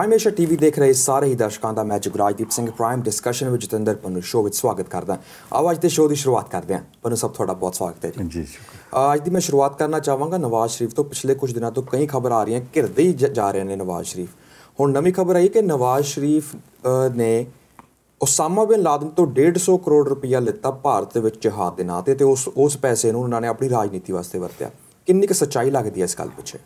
prime Asia TV ਦੇਖ ਰਹੇ ਸਾਰੇ ਹੀ ਦਰਸ਼ਕਾਂ ਦਾ ਮੈਂ ਰਾਜਦੀਪ ਸਿੰਘ ਪ੍ਰਾਈਮ ਡਿਸਕਸ਼ਨ ਵਿੱਚ ਜਤਿੰਦਰ ਪੰਨੂ ਸ਼ੋਅ ਵਿੱਚ ਸਵਾਗਤ ਕਰਦਾ ਆਵਾਜ਼ ਤੇ ਸ਼ੋਅ ਦੀ ਸ਼ੁਰੂਆਤ ਕਰਦੇ ਹਾਂ ਪੰਨੂ ਸਭ ਤੁਹਾਡਾ ਬਹੁਤ ਸਵਾਗਤ ਹੈ ਜੀ ਅੱਜ ਦੀ ਮੈਂ ਸ਼ੁਰੂਆਤ ਕਰਨਾ ਚਾਹਾਂਗਾ ਨਵਾਜ਼ ਸ਼ਰੀਫ ਤੋਂ ਪਿਛਲੇ ਕੁਝ ਦਿਨਾਂ ਤੋਂ ਕਈ ਖਬਰ ਆ ਰਹੀਆਂ ਘਿਰਦੇ ਹੀ ਜਾ ਰਹੇ ਨੇ ਨਵਾਜ਼ ਸ਼ਰੀਫ ਹੁਣ ਨਵੀਂ ਖਬਰ ਆਈ ਕਿ ਨਵਾਜ਼ ਸ਼ਰੀਫ ਨੇ ਉਸਾਮਾ ਬਿਨ ਲਾਦਨ ਤੋਂ 150 ਕਰੋੜ ਰੁਪਇਆ ਲਿੱਤਾ ਭਾਰਤ ਵਿੱਚ ਜਹਾਦ ਦੇ ਨਾਂ ਤੇ ਤੇ ਉਸ ਉਸ ਪੈਸੇ ਨੂੰ ਉਹਨਾਂ ਨੇ ਆਪਣੀ ਰਾਜਨੀਤੀ ਵਾਸਤੇ ਵਰਤਿਆ ਕਿੰਨੀ ਕੁ ਸੱਚਾਈ ਲੱਗਦੀ ਹੈ ਇਸ ਗੱਲ ਪਿੱਛੇ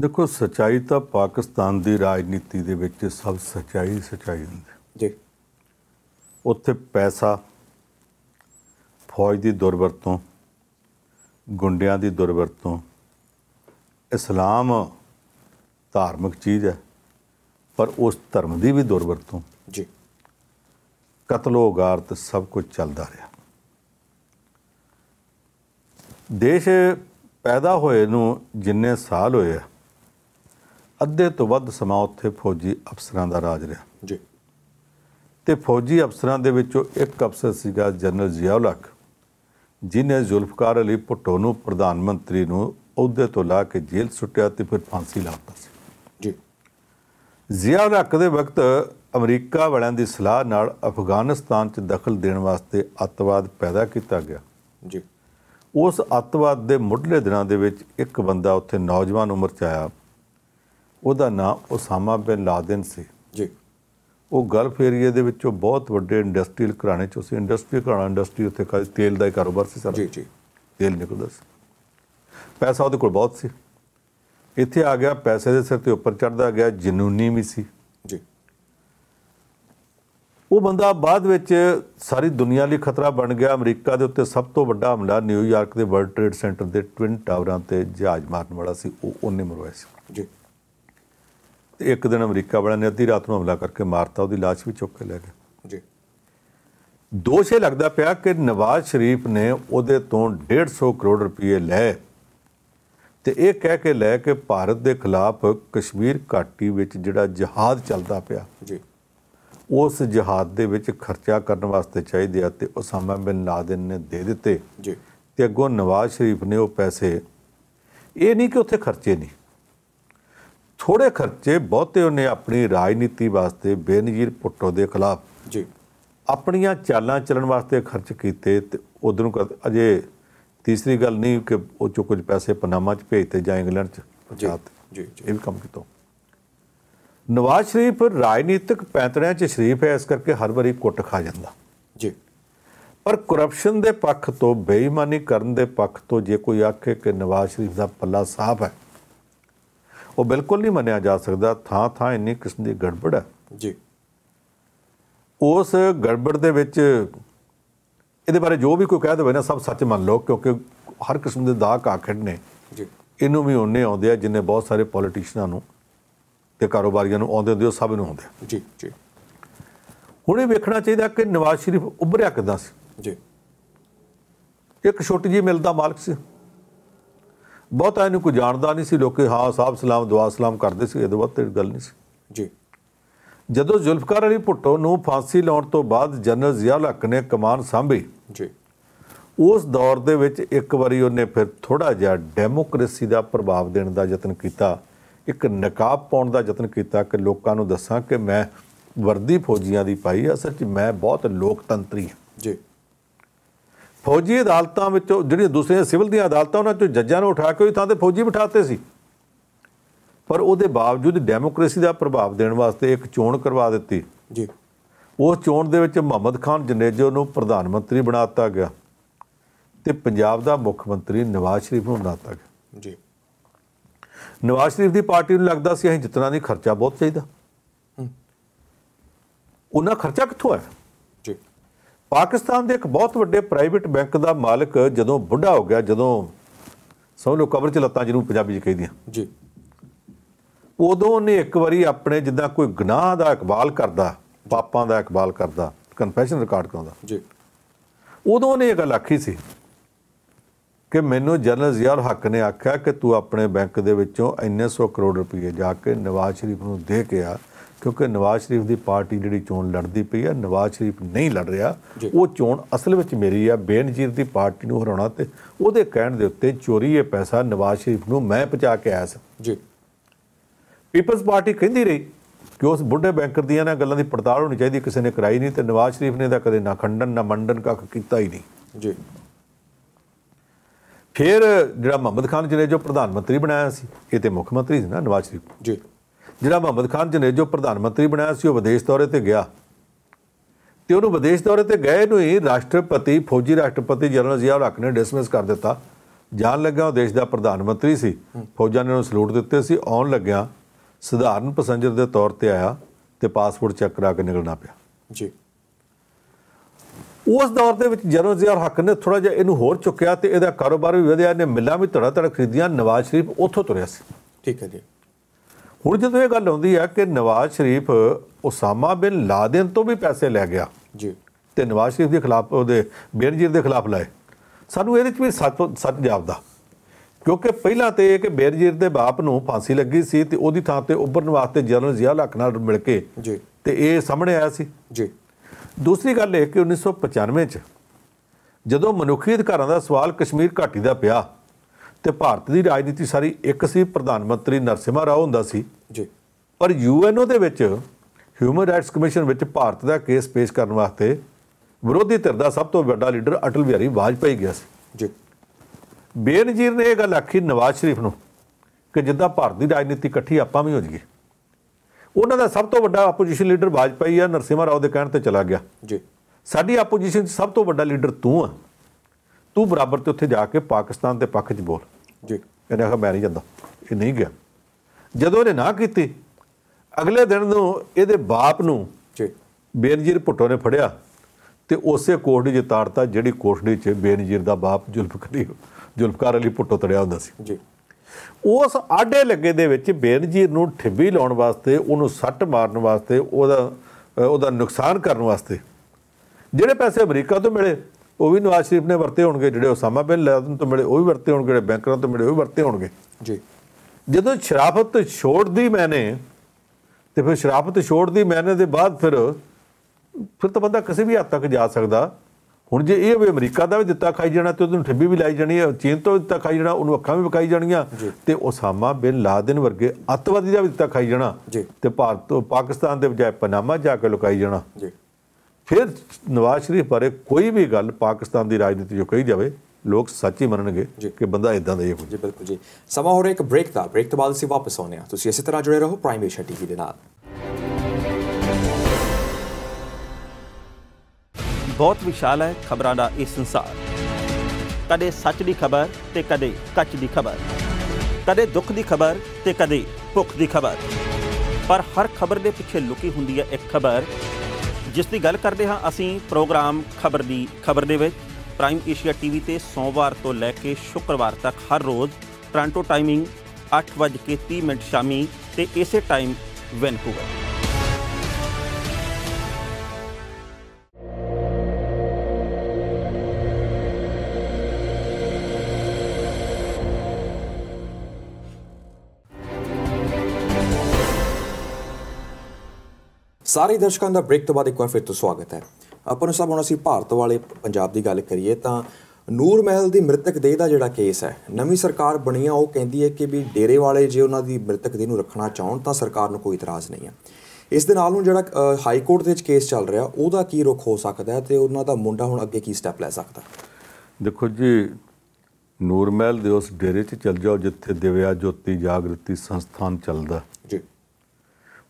ਦੇਖੋ ਸਚਾਈ ਤਾਂ ਪਾਕਿਸਤਾਨ ਦੀ ਰਾਜਨੀਤੀ ਦੇ ਵਿੱਚ ਸਭ ਸਚਾਈ ਸਚਾਈ ਹੁੰਦੀ ਜੀ ਉੱਥੇ ਪੈਸਾ ਫੌਜ ਦੀ ਦੁਰਵਰਤੋਂ ਗੁੰਡਿਆਂ ਦੀ ਦੁਰਵਰਤੋਂ ਇਸਲਾਮ ਧਾਰਮਿਕ ਚੀਜ਼ ਹੈ ਪਰ ਉਸ ਧਰਮ ਦੀ ਵੀ ਦੁਰਵਰਤੋਂ ਜੀ ਕਤਲੋ ਗਾਰਤ ਸਭ ਕੁਝ ਚੱਲਦਾ ਰਿਹਾ ਦੇਸ਼ ਪੈਦਾ ਹੋਏ ਨੂੰ ਜਿੰਨੇ ਸਾਲ ਹੋਏ ਆ ਅੱਧੇ ਤੋਂ ਵੱਧ ਸਮਾਂ ਉੱਥੇ ਫੌਜੀ ਅਫਸਰਾਂ ਦਾ ਰਾਜ ਰਿਹਾ ਜੀ ਤੇ ਫੌਜੀ ਅਫਸਰਾਂ ਦੇ ਵਿੱਚੋਂ ਇੱਕ ਅਫਸਰ ਸੀਗਾ ਜਨਰਲ ਜ਼ਿਆਉਲਕ ਜਿਨੇ ਜ਼ੁਲਫਕਾਰ ਅਲੀ ਭੁੱਟੋ ਨੂੰ ਪ੍ਰਧਾਨ ਮੰਤਰੀ ਨੂੰ ਅਹੁਦੇ ਤੋਂ ਲਾ ਕੇ ਜੇਲ੍ਹ ਸੁੱਟਿਆ ਤੇ ਫਿਰ ਫਾਂਸੀ ਲਾਤਾ ਸੀ ਜੀ ਜ਼ਿਆਉਲਕ ਦੇ ਵਕਤ ਅਮਰੀਕਾ ਵਾਲਿਆਂ ਦੀ ਸਲਾਹ ਨਾਲ ਅਫਗਾਨਿਸਤਾਨ 'ਚ ਦਖਲ ਦੇਣ ਵਾਸਤੇ ਅੱਤਵਾਦ ਪੈਦਾ ਕੀਤਾ ਗਿਆ ਜੀ ਉਸ ਅੱਤਵਾਦ ਦੇ ਮੁੱਢਲੇ ਦਿਨਾਂ ਦੇ ਵਿੱਚ ਇੱਕ ਬੰਦਾ ਉੱਥੇ ਨੌਜਵਾਨ ਉਮਰ 'ਚ ਆਇਆ ਉਹਦਾ ਨਾਮ ਉਸਾਮਾ ਬਿਨ ਲਾਦਨ ਸੀ ਜੀ ਉਹ ਗਲਫ ਏਰੀਆ ਦੇ ਵਿੱਚੋਂ ਬਹੁਤ ਵੱਡੇ ਇੰਡਸਟਰੀਅਲ ਘਰਾਣੇ ਚੋਂ ਸੀ ਇੰਡਸਟਰੀ ਘਰਾਣਾ ਇੰਡਸਟਰੀ ਉੱਥੇ ਤੇਲ ਦਾ ਹੀ ਕਾਰੋਬਾਰ ਸੀ ਸਰ ਜੀ ਜੀ ਤੇਲ ਨਿਕਲਦਾ ਸੀ ਪੈਸਾ ਉਹਦੇ ਕੋਲ ਬਹੁਤ ਸੀ ਇੱਥੇ ਆ ਗਿਆ ਪੈਸੇ ਦੇ ਸਿਰ ਤੇ ਉੱਪਰ ਚੜਦਾ ਗਿਆ ਜਨੂਨੀ ਵੀ ਸੀ ਜੀ ਉਹ ਬੰਦਾ ਬਾਅਦ ਵਿੱਚ ਸਾਰੀ ਦੁਨੀਆ ਲਈ ਖਤਰਾ ਬਣ ਗਿਆ ਅਮਰੀਕਾ ਦੇ ਉੱਤੇ ਸਭ ਤੋਂ ਵੱਡਾ ਹਮਲਾ ਨਿਊਯਾਰਕ ਦੇ ਵਰਲਡ ਟ੍ਰੇਡ ਸੈਂਟਰ ਦੇ ਟਵਿਨ ਟਾਵਰਾਂ ਤੇ ਜਹਾਜ਼ ਮਾਰਨ ਵਾਲਾ ਸੀ ਉਹ ਉਹਨੇ ਮਰਵਾਇਆ ਸੀ ਜੀ ਤੇ ਇੱਕ ਦਿਨ ਅਮਰੀਕਾ ਵਾਲਿਆਂ ਨੇ ਅੱਧੀ ਰਾਤ ਨੂੰ ਹਮਲਾ ਕਰਕੇ ਮਾਰਤਾ ਉਹਦੀ লাশ ਵੀ ਚੁੱਕ ਕੇ ਲੈ ਗਏ ਜੀ ਦੋਸ਼ ਇਹ ਲੱਗਦਾ ਪਿਆ ਕਿ ਨਵਾਜ਼ ਸ਼ਰੀਫ ਨੇ ਉਹਦੇ ਤੋਂ 150 ਕਰੋੜ ਰੁਪਏ ਲੈ ਤੇ ਇਹ ਕਹਿ ਕੇ ਲੈ ਕੇ ਭਾਰਤ ਦੇ ਖਿਲਾਫ ਕਸ਼ਮੀਰ ਘਾਟੀ ਵਿੱਚ ਜਿਹੜਾ ਜਹਾਦ ਚੱਲਦਾ ਪਿਆ ਜੀ ਉਸ ਜਹਾਦ ਦੇ ਵਿੱਚ ਖਰਚਾ ਕਰਨ ਵਾਸਤੇ ਚਾਹੀਦੇ ਆ ਤੇ ਉਸਾਮਾ ਬਿਨ ਲਾਦਨ ਨੇ ਦੇ ਦਿੱਤੇ ਜੀ ਤੇ ਅੱਗੋਂ ਨਵਾਜ਼ ਸ਼ਰੀਫ ਨੇ ਉਹ ਪੈਸੇ ਇਹ ਨਹੀਂ ਕਿ ਉੱਥੇ ਖਰਚੇ ਨਹੀਂ ਥੋੜੇ ਖਰਚੇ ਬਹੁਤੇ ਉਹਨੇ ਆਪਣੀ ਰਾਜਨੀਤੀ ਵਾਸਤੇ ਬੇਨਜ਼ੀਰ ਪੁੱਟੋ ਦੇ ਖਿਲਾਫ ਜੀ ਆਪਣੀਆਂ ਚਾਲਾਂ ਚੱਲਣ ਵਾਸਤੇ ਖਰਚ ਕੀਤੇ ਤੇ ਉਧਰ ਨੂੰ ਅਜੇ ਤੀਸਰੀ ਗੱਲ ਨਹੀਂ ਕਿ ਉਹ ਚੋ ਕੁਝ ਪੈਸੇ ਪਨਾਮਾ ਚ ਭੇਜਤੇ ਜਾਂ ਇੰਗਲੈਂਡ ਚ ਜੀ ਜੀ ਇਹ ਵੀ ਕੰਮ ਕੀਤਾ ਨਵਾਜ਼ ਸ਼ਰੀਫ ਰਾਜਨੀਤਿਕ ਪੈਂਤੜਿਆਂ 'ਚ ਸ਼ਰੀਫ ਹੈ ਇਸ ਕਰਕੇ ਹਰ ਵਾਰੀ ਕੁੱਟ ਖਾ ਜਾਂਦਾ ਜੀ ਪਰ ਕਰਪਸ਼ਨ ਦੇ ਪੱਖ ਤੋਂ ਬੇਈਮਾਨੀ ਕਰਨ ਦੇ ਪੱਖ ਤੋਂ ਜੇ ਕੋਈ ਆਖੇ ਕਿ ਨਵਾਜ਼ ਸ਼ਰੀਫ ਦਾ ਪੱਲਾ ਸਾਫ਼ ਹੈ ਉਹ ਬਿਲਕੁਲ ਨਹੀਂ ਮੰਨਿਆ ਜਾ ਸਕਦਾ ਥਾਂ ਥਾਂ ਇੰਨੀ ਕਿਸਮ ਦੀ ਗੜਬੜ ਹੈ ਜੀ ਉਸ ਗੜਬੜ ਦੇ ਵਿੱਚ ਇਹਦੇ ਬਾਰੇ ਜੋ ਵੀ ਕੋਈ ਕਹਿ ਦੇਵੇ ਨਾ ਸਭ ਸੱਚ ਮੰਨ ਲਓ ਕਿਉਂਕਿ ਹਰ ਕਿਸਮ ਦੇ ਦਾਅ ਆਖੜ ਨੇ ਜੀ ਇਹਨੂੰ ਵੀ ਉਹਨੇ ਆਉਂਦੇ ਆ ਜਿੰਨੇ ਬਹੁਤ ਸਾਰੇ ਪੋਲੀਟੀਸ਼ੀਅਨਾਂ ਨੂੰ ਤੇ ਕਾਰੋਬਾਰੀਆਂ ਨੂੰ ਆਉਂਦੇ ਹੁੰਦੇ ਉਹ ਸਭ ਨੂੰ ਆਉਂਦੇ ਜੀ ਜੀ ਹੁਣ ਇਹ ਵੇਖਣਾ ਚਾਹੀਦਾ ਕਿ ਨਵਾਜ਼ ਸ਼ਰੀਫ ਉੱਭਰਿਆ ਕਿਦਾਂ ਸੀ ਜੀ ਇੱਕ ਛੋਟੀ ਜੀ ਮਿਲ ਦਾ ਮਾਲਕ ਸੀ ਬਹੁਤਾ ਇਹਨੂੰ ਕੋਈ ਜਾਣਦਾ ਨਹੀਂ ਸੀ ਲੋਕੇ ਹਾਂ ਸਾਹਿਬ ਸਲਾਮ ਦੁਆ ਸਲਾਮ ਕਰਦੇ ਸੀ ਇਹਦੇ ਬਾਅਦ ਤੇ ਗੱਲ ਨਹੀਂ ਸੀ ਜੀ ਜਦੋਂ ਜ਼ੁਲਫਕਾਰ ਅਲੀ ਭੁੱਟੋ ਨੂੰ ਫਾਂਸੀ ਲਾਉਣ ਤੋਂ ਬਾਅਦ ਜਨਰਲ ਜ਼ਿਆਲ ਹਕ ਨੇ ਕਮਾਨ ਸੰਭੀ ਜੀ ਉਸ ਦੌਰ ਦੇ ਵਿੱਚ ਇੱਕ ਵਾਰੀ ਉਹਨੇ ਫਿਰ ਥੋੜਾ ਜਿਹਾ ਡੈਮੋਕ੍ਰੇਸੀ ਦਾ ਪ੍ਰਭਾਵ ਦੇਣ ਦਾ ਯਤਨ ਕੀਤਾ ਇੱਕ ਨਕਾਬ ਪਾਉਣ ਦਾ ਯਤਨ ਕੀਤਾ ਕਿ ਲੋਕਾਂ ਨੂੰ ਦੱਸਾਂ ਕਿ ਮੈਂ ਵਰਦੀ ਫੌਜੀਆਂ ਦੀ ਪਾਈ ਅਸਲ 'ਚ ਮੈਂ ਬਹੁਤ ਲੋਕਤੰਤਰੀ ਹਾਂ ਜੀ ਫੌਜੀ ਅਦਾਲਤਾਂ ਵਿੱਚੋਂ ਜਿਹੜੀਆਂ ਦੂਸਰੀਆਂ ਸਿਵਲ ਦੀਆਂ ਅਦਾਲਤਾਂ ਉਹਨਾਂ ਚੋਂ ਜੱਜਾਂ ਨੂੰ ਉਠਾ ਕੇ ਉਹੀ ਥਾਂ ਤੇ ਫੌਜੀ ਬਿਠਾਤੇ ਸੀ ਪਰ ਉਹਦੇ ਬਾਵਜੂਦ ਡੈਮੋਕ੍ਰੇਸੀ ਦਾ ਪ੍ਰਭਾਵ ਦੇਣ ਵਾਸਤੇ ਇੱਕ ਚੋਣ ਕਰਵਾ ਦਿੱਤੀ ਜੀ ਉਸ ਚੋਣ ਦੇ ਵਿੱਚ ਮੁਹੰਮਦ ਖਾਨ ਜਨੇਜੋ ਨੂੰ ਪ੍ਰਧਾਨ ਮੰਤਰੀ ਬਣਾਤਾ ਗਿਆ ਤੇ ਪੰਜਾਬ ਦਾ ਮੁੱਖ ਮੰਤਰੀ ਨਵਾਜ਼ ਸ਼ਰੀਫ ਨੂੰ ਬਣਾਤਾ ਗਿਆ ਜੀ ਨਵਾਜ਼ ਸ਼ਰੀਫ ਦੀ ਪਾਰਟੀ ਨੂੰ ਲੱਗਦਾ ਸੀ ਅਸੀਂ ਜਿਤਨਾ ਨਹੀਂ ਖਰਚਾ ਬਹੁਤ ਚਾਹੀਦਾ ਉਹਨਾਂ ਖਰਚਾ ਕਿੱਥੋਂ ਆਇਆ ਪਾਕਿਸਤਾਨ ਦੇ ਇੱਕ ਬਹੁਤ ਵੱਡੇ ਪ੍ਰਾਈਵੇਟ ਬੈਂਕ ਦਾ ਮਾਲਕ ਜਦੋਂ ਬੁੱਢਾ ਹੋ ਗਿਆ ਜਦੋਂ ਸਭ ਲੋਕ ਕਬਰ 'ਚ ਲੱਤਾਂ ਜਿਹਨੂੰ ਪੰਜਾਬੀ 'ਚ ਕਹਿੰਦੀਆਂ ਜੀ ਉਦੋਂ ਉਹਨੇ ਇੱਕ ਵਾਰੀ ਆਪਣੇ ਜਿੱਦਾਂ ਕੋਈ ਗੁਨਾਹ ਦਾ ਇਕਬਾਲ ਕਰਦਾ ਪਾਪਾਂ ਦਾ ਇਕਬਾਲ ਕਰਦਾ ਕਨਫੈਸ਼ਨ ਰਿਕਾਰਡ ਕਰਾਉਂਦਾ ਜੀ ਉਦੋਂ ਉਹਨੇ ਇਹ ਗੱਲ ਆਖੀ ਸੀ ਕਿ ਮੈਨੂੰ ਜਨਰਲ ਜ਼ਿਆਰ ਹੱਕ ਨੇ ਆਖਿਆ ਕਿ ਤੂੰ ਆਪਣੇ ਬੈਂਕ ਦੇ ਵਿੱਚੋਂ ਇੰਨੇ 100 ਕਰੋੜ ਰੁਪਏ ਜਾ ਕੇ ਨਵਾਜ਼ ਸ਼ਰੀਫ ਨੂੰ ਦੇ ਕੇ ਆ ਕਿਉਂਕਿ ਨਵਾਜ਼ ਸ਼ਰੀਫ ਦੀ ਪਾਰਟੀ ਜਿਹੜੀ ਚੋਣ ਲੜਦੀ ਪਈ ਆ ਨਵਾਜ਼ ਸ਼ਰੀਫ ਨਹੀਂ ਲੜ ਰਿਹਾ ਉਹ ਚੋਣ ਅਸਲ ਵਿੱਚ ਮੇਰੀ ਆ ਬੇਨਜ਼ੀਰ ਦੀ ਪਾਰਟੀ ਨੂੰ ਹਰਾਉਣਾ ਤੇ ਉਹਦੇ ਕਹਿਣ ਦੇ ਉੱਤੇ ਚੋਰੀ ਇਹ ਪੈਸਾ ਨਵਾਜ਼ ਸ਼ਰੀਫ ਨੂੰ ਮੈਂ ਪਹੁੰਚਾ ਕੇ ਆਇਆ ਸੀ ਜੀ ਪੀਪਲਸ ਪਾਰਟੀ ਕਹਿੰਦੀ ਰਹੀ ਕਿ ਉਸ ਬੁੱਢੇ ਬੈਂਕਰ ਦੀਆਂ ਨਾ ਗੱਲਾਂ ਦੀ ਪੜਤਾਲ ਹੋਣੀ ਚਾਹੀਦੀ ਕਿਸੇ ਨੇ ਕਰਾਈ ਨਹੀਂ ਤੇ ਨਵਾਜ਼ ਸ਼ਰੀਫ ਨੇ ਤਾਂ ਕਦੇ ਨਾ ਖੰਡਨ ਨਾ ਮੰਡਨ ਕੱਖ ਕੀਤਾ ਹੀ ਨਹੀਂ ਜੀ ਫਿਰ ਜਿਹੜਾ ਮੁਹੰਮਦ ਖਾਨ ਜਿਹਨੇ ਜੋ ਪ੍ਰਧਾਨ ਮੰਤਰੀ ਬਣਾਇਆ ਸੀ ਇਹ ਤੇ ਮੁੱਖ ਮੰਤਰੀ ਸੀ ਨਾ ਨਵਾਜ਼ ਸ਼ਰੀਫ ਜੀ ਜਿਹੜਾ ਮੁਹੰਮਦ ਖਾਨ ਜੋ ਪ੍ਰਧਾਨ ਮੰਤਰੀ ਬਣਾਇਆ ਸੀ ਉਹ ਵਿਦੇਸ਼ ਦੌਰੇ ਤੇ ਗਿਆ ਤੇ ਉਹਨੂੰ ਵਿਦੇਸ਼ ਦੌਰੇ ਤੇ ਗਏ ਨੂੰ ਹੀ ਰਾਸ਼ਟਰਪਤੀ ਫੌਜੀ ਰਾਸ਼ਟਰਪਤੀ ਜਨਰਲ ਜ਼ਿਆਉਲ ਹਕ ਨੇ ਡਿਸਮਿਸ ਕਰ ਦਿੱਤਾ ਜਾਣ ਲੱਗਾ ਉਹ ਦੇਸ਼ ਦਾ ਪ੍ਰਧਾਨ ਮੰਤਰੀ ਸੀ ਫੌਜਾਂ ਨੇ ਉਹਨੂੰ ਸਲੂਟ ਦਿੱਤੇ ਸੀ ਆਉਣ ਲੱਗਿਆ ਸਧਾਰਨ ਪੈਸੰਜਰ ਦੇ ਤੌਰ ਤੇ ਆਇਆ ਤੇ ਪਾਸਪੋਰਟ ਚੈੱਕ ਕਰਾ ਕੇ ਨਿਕਲਣਾ ਪਿਆ ਜੀ ਉਸ ਦੌਰ ਦੇ ਵਿੱਚ ਜਨਰਲ ਜ਼ਿਆਰ ਹੱਕ ਨੇ ਥੋੜਾ ਜਿਹਾ ਇਹਨੂੰ ਹੋਰ ਚੁੱਕਿਆ ਤੇ ਇਹਦਾ ਕਾਰੋਬਾਰ ਵੀ ਵਧਿਆ ਨੇ ਮਿੱਲਾਂ ਵੀ ਧੜਾ ਧੜ ਖਰੀਦੀਆਂ ਨਵਾਜ਼ ਸ਼ਰੀਫ ਉੱਥੋਂ ਤੁਰਿਆ ਸੀ ਠੀਕ ਹੈ ਜੀ ਹੁਣ ਜਦੋਂ ਇਹ ਗੱਲ ਆਉਂਦੀ ਆ ਕਿ ਨਵਾਜ਼ ਸ਼ਰੀਫ ਉਸਾਮਾ ਬਿਨ ਲਾਦਨ ਤੋਂ ਵੀ ਪੈਸੇ ਲੈ ਗਿਆ ਜੀ ਤੇ ਨਵਾਜ਼ ਸ਼ਰੀਫ ਦੇ ਖਿਲਾਫ ਉਹਦੇ ਬੇਰਜੀਰ ਦੇ ਖਿਲਾਫ ਲਾਏ ਸਾਨੂੰ ਇਹਦੇ ਵਿੱਚ ਵੀ ਸੱਚ ਜਾਪਦਾ ਕਿਉਂਕਿ ਪਹਿਲਾਂ ਤੇ ਇਹ ਕਿ ਬੇਰਜੀਰ ਦੇ ਬਾਪ ਨੂੰ ਫਾਂਸੀ ਲੱਗੀ ਸੀ ਤੇ ਉਹਦੀ ਥਾਂ ਤੇ ਉੱਭਰਨ ਵਾਸਤੇ ਜਨਰਲ ਜ਼ਿਆ ਹਲਕ ਨਾਲ ਮਿਲ ਕੇ ਜੀ ਤੇ ਇਹ ਸਾਹਮਣੇ ਆਇਆ ਸੀ ਜੀ ਦੂਸਰੀ ਗੱਲ ਇਹ ਕਿ 1995 ਚ ਜਦੋਂ ਮਨੁੱਖੀ ਅਧਿਕਾਰਾਂ ਦਾ ਸਵਾਲ ਕਸ਼ਮੀਰ ਘਾਟੀ ਦਾ ਪਿਆ ਤੇ ਭਾਰਤ ਦੀ ਰਾਜਨੀਤੀ ਸਾਰੀ ਇੱਕ ਸੀ ਪ੍ਰਧਾਨ ਮੰਤਰੀ ਨਰਸਿਮਹਾ ਰਾਓ ਹੁੰਦਾ ਸੀ ਜੀ ਪਰ ਯੂਐਨਓ ਦੇ ਵਿੱਚ ਹਿਊਮਨ ਰਾਈਟਸ ਕਮਿਸ਼ਨ ਵਿੱਚ ਭਾਰਤ ਦਾ ਕੇਸ ਪੇਸ਼ ਕਰਨ ਵਾਸਤੇ ਵਿਰੋਧੀ ਧਿਰ ਦਾ ਸਭ ਤੋਂ ਵੱਡਾ ਲੀਡਰ ਅਟਲ ਬਿਹਾਰੀ ਵਾਜਪਾਈ ਗਿਆ ਸੀ ਜੀ ਬੇਨਜ਼ੀਰ ਨੇ ਇਹ ਗੱਲ ਆਖੀ ਨਵਾਜ਼ ਸ਼ਰੀਫ ਨੂੰ ਕਿ ਜਿੱਦਾਂ ਭਾਰਤ ਦੀ ਰਾਜਨੀਤੀ ਇਕੱਠੀ ਆਪਾਂ ਵੀ ਹੋ ਜਾਈਏ ਉਹਨਾਂ ਦਾ ਸਭ ਤੋਂ ਵੱਡਾ ਆਪੋਜੀਸ਼ਨ ਲੀਡਰ ਵਾਜਪਾਈ ਆ ਨਰਸਿਮਹਾ ਰਾਓ ਦੇ ਕਹਿਣ ਤੇ ਚਲਾ ਗਿਆ ਜੀ ਸਾਡੀ ਆਪੋਜੀਸ਼ਨ ਸਭ ਤੋਂ ਵੱਡਾ ਲੀਡਰ ਤੂੰ ਆ ਤੂੰ ਬਰਾਬਰ ਤੇ ਉੱਥੇ ਜਾ ਕੇ ਪਾਕਿਸਤਾਨ ਦੇ ਪੱਖ 'ਚ ਬੋਲ ਜੀ ਇਹਨੇ ਆਖਿਆ ਮੈਂ ਨਹੀਂ ਜਾਂਦਾ ਇਹ ਨਹੀਂ ਗਿਆ ਜਦੋਂ ਇਹਨੇ ਨਾ ਕੀਤੀ ਅਗਲੇ ਦਿਨ ਨੂੰ ਇਹਦੇ ਬਾਪ ਨੂੰ ਜੀ ਬੇਨਜੀਰ ਭੁੱਟੋ ਨੇ ਫੜਿਆ ਤੇ ਉਸੇ ਕੋਰਟ 'ਚ ਤਾਰਤਾ ਜਿਹੜੀ ਦੇ 'ਚ ਬੇਨਜੀਰ ਦਾ ਬਾਪ ਜ਼ੁਲਫਕਰ ਜ਼ੁਲਫਕਾਰ ਅਲੀ ਭੁੱਟੋ ਤੜਿਆ ਹੁੰਦਾ ਸੀ ਜੀ ਉਸ ਆਡੇ ਲੱਗੇ ਦੇ ਵਿੱਚ ਬੇਨਜੀਰ ਨੂੰ ਠਿੱਬੀ ਲਾਉਣ ਵਾਸਤੇ ਉਹਨੂੰ ਸੱਟ ਮਾਰਨ ਵਾਸਤੇ ਉਹਦਾ ਉਹਦਾ ਨੁਕਸਾਨ ਕਰਨ ਵਾਸਤੇ ਜਿਹੜੇ ਪੈਸੇ ਅਮਰੀਕਾ ਤੋਂ ਮਿਲੇ ਉਹ ਵੀ ਨਵਾਜ਼ ਸ਼ਰੀਫ ਨੇ ਵਰਤੇ ਹੋਣਗੇ ਜਿਹੜੇ ਉਸਾਮਾ ਬਿਨ ਲਾਦਨ ਤੋਂ ਮਿਲੇ ਉਹ ਵੀ ਵਰਤੇ ਹੋਣਗੇ ਜਿਹੜੇ ਬੈਂਕਰਾਂ ਤੋਂ ਮਿਲੇ ਉਹ ਵੀ ਵਰਤੇ ਹੋਣਗੇ ਜੀ ਜਦੋਂ ਸ਼ਰਾਫਤ ਛੋੜਦੀ ਮੈਨੇ ਤੇ ਫਿਰ ਸ਼ਰਾਫਤ ਛੋੜਦੀ ਮੈਨੇ ਦੇ ਬਾਅਦ ਫਿਰ ਫਿਰ ਤਾਂ ਬੰਦਾ ਕਿਸੇ ਵੀ ਹੱਦ ਤੱਕ ਜਾ ਸਕਦਾ ਹੁਣ ਜੇ ਇਹ ਵੀ ਅਮਰੀਕਾ ਦਾ ਵੀ ਦਿੱਤਾ ਖਾਈ ਜਾਣਾ ਤੇ ਉਹਨੂੰ ਠੱਬੀ ਵੀ ਲਾਈ ਜਾਣੀ ਹੈ ਚੀਨ ਤੋਂ ਦਿੱਤਾ ਖਾਈ ਜਾਣਾ ਉਹਨੂੰ ਅੱਖਾਂ ਵੀ ਬਕਾਈ ਜਾਣੀਆਂ ਤੇ ਉਸਾਮਾ ਬਿਨ ਲਾਦਨ ਵਰਗੇ ਅਤਵਾਦੀ ਦਾ ਵੀ ਦਿੱਤਾ ਖਾਈ ਜਾਣਾ ਤੇ ਭਾਰਤ ਤੋਂ ਪਾਕਿਸਤਾਨ ਦੇ ਬਜਾਏ ਪਨਾਮਾ ਜਾ ਕੇ ਲੁਕਾਈ ਜਾਣਾ ਜੀ ਫਿਰ ਨਵਾਜ਼ ਸ਼ਰੀਫ ਬਾਰੇ ਕੋਈ ਵੀ ਗੱਲ ਪਾਕਿਸਤਾਨ ਦੀ ਰਾਜਨੀਤੀ ਜੋ ਕਹੀ ਜਾਵੇ ਲੋਕ ਸੱਚੀ ਮੰਨਣਗੇ ਕਿ ਬੰਦਾ ਇਦਾਂ ਦਾ ਹੀ ਹੋ ਜੀ ਬਿਲਕੁਲ ਜੀ ਸਮਾਂ ਹੋ ਰਿਹਾ ਇੱਕ ਬ੍ਰੇਕ ਦਾ ਬ੍ਰੇਕ ਤੋਂ ਬਾਅਦ ਅਸੀਂ ਵਾਪਸ ਆਉਂਦੇ ਹਾਂ ਤੁਸੀਂ ਇਸੇ ਤਰ੍ਹਾਂ ਜੁੜੇ ਰਹੋ ਪ੍ਰਾਈਮ ਏਸ਼ੀਆ ਟੀਵੀ ਦੇ ਨਾਲ ਬਹੁਤ ਵਿਸ਼ਾਲ ਹੈ ਖਬਰਾਂ ਦਾ ਇਹ ਸੰਸਾਰ ਕਦੇ ਸੱਚ ਦੀ ਖਬਰ ਤੇ ਕਦੇ ਕੱਚ ਦੀ ਖਬਰ ਕਦੇ ਦੁੱਖ ਦੀ ਖਬਰ ਤੇ ਕਦੇ ਭੁੱਖ ਦੀ ਖਬਰ ਪਰ ਹਰ ਖਬਰ ਦੇ ਪਿੱਛੇ ਲੁਕੀ ਹੁੰਦੀ ਹੈ ਇੱਕ ਖਬਰ ਜਿਸ ਦੀ ਗੱਲ ਕਰਦੇ ਹਾਂ ਅਸੀਂ ਪ੍ਰੋਗਰਾਮ ਖਬਰ ਦੀ ਖਬਰ ਦੇ ਵਿੱਚ ਪ੍ਰਾਈਮ ਏਸ਼ੀਆ ਟੀਵੀ ਤੇ ਸੋਮਵਾਰ ਤੋਂ ਲੈ ਕੇ ਸ਼ੁੱਕਰਵਾਰ ਤੱਕ ਹਰ ਰੋਜ਼ ਟ੍ਰਾਂਟੋ ਟਾਈਮਿੰਗ 8:30 ਮਿੰਟ ਸ਼ਾਮੀ ਤੇ ਇਸੇ ਟਾਈਮ ਵੈਨਕੂਵਰ ਸਾਰੇ ਦਰਸ਼ਕਾਂ ਦਾ ਬ੍ਰੇਕ ਤੋਂ ਬਾਅਦ ਇੱਕ ਵਾਰ ਫਿਰ ਤੋਂ ਸਵਾਗਤ ਹੈ ਆਪਾਂ ਨੂੰ ਸਭ ਹੁਣ ਅਸੀਂ ਭਾਰਤ ਵਾਲੇ ਪੰਜਾਬ ਦੀ ਗੱਲ ਕਰੀਏ ਤਾਂ ਨੂਰ ਮਹਿਲ ਦੀ ਮ੍ਰਿਤਕ ਦੇਹ ਦਾ ਜਿਹੜਾ ਕੇਸ ਹੈ ਨਵੀਂ ਸਰਕਾਰ ਬਣੀ ਆ ਉਹ ਕਹਿੰਦੀ ਹੈ ਕਿ ਵੀ ਡੇਰੇ ਵਾਲੇ ਜੇ ਉਹਨਾਂ ਦੀ ਮ੍ਰਿਤਕ ਦੇਹ ਨੂੰ ਰੱਖਣਾ ਚਾਹਣ ਤਾਂ ਸਰਕਾਰ ਨੂੰ ਕੋਈ ਇਤਰਾਜ਼ ਨਹੀਂ ਹੈ ਇਸ ਦੇ ਨਾਲ ਨੂੰ ਜਿਹੜਾ ਹਾਈ ਕੋਰਟ ਦੇ ਵਿੱਚ ਕੇਸ ਚੱਲ ਰਿਹਾ ਉਹਦਾ ਕੀ ਰੁਖ ਹੋ ਸਕਦਾ ਹੈ ਤੇ ਉਹਨਾਂ ਦਾ ਮੁੰਡਾ ਹੁਣ ਅੱਗੇ ਕੀ ਸਟੈਪ ਲੈ ਸਕਦਾ ਦੇਖੋ ਜੀ ਨੂਰ ਮਹਿਲ ਦੇ ਉਸ ਡੇਰੇ 'ਚ ਚੱਲ ਜਾਓ ਜਿੱਥੇ ਦਿਵਿਆ ਜੋਤੀ ਜਾਗਰਤੀ ਸੰਸਥਾਨ ਚੱਲਦਾ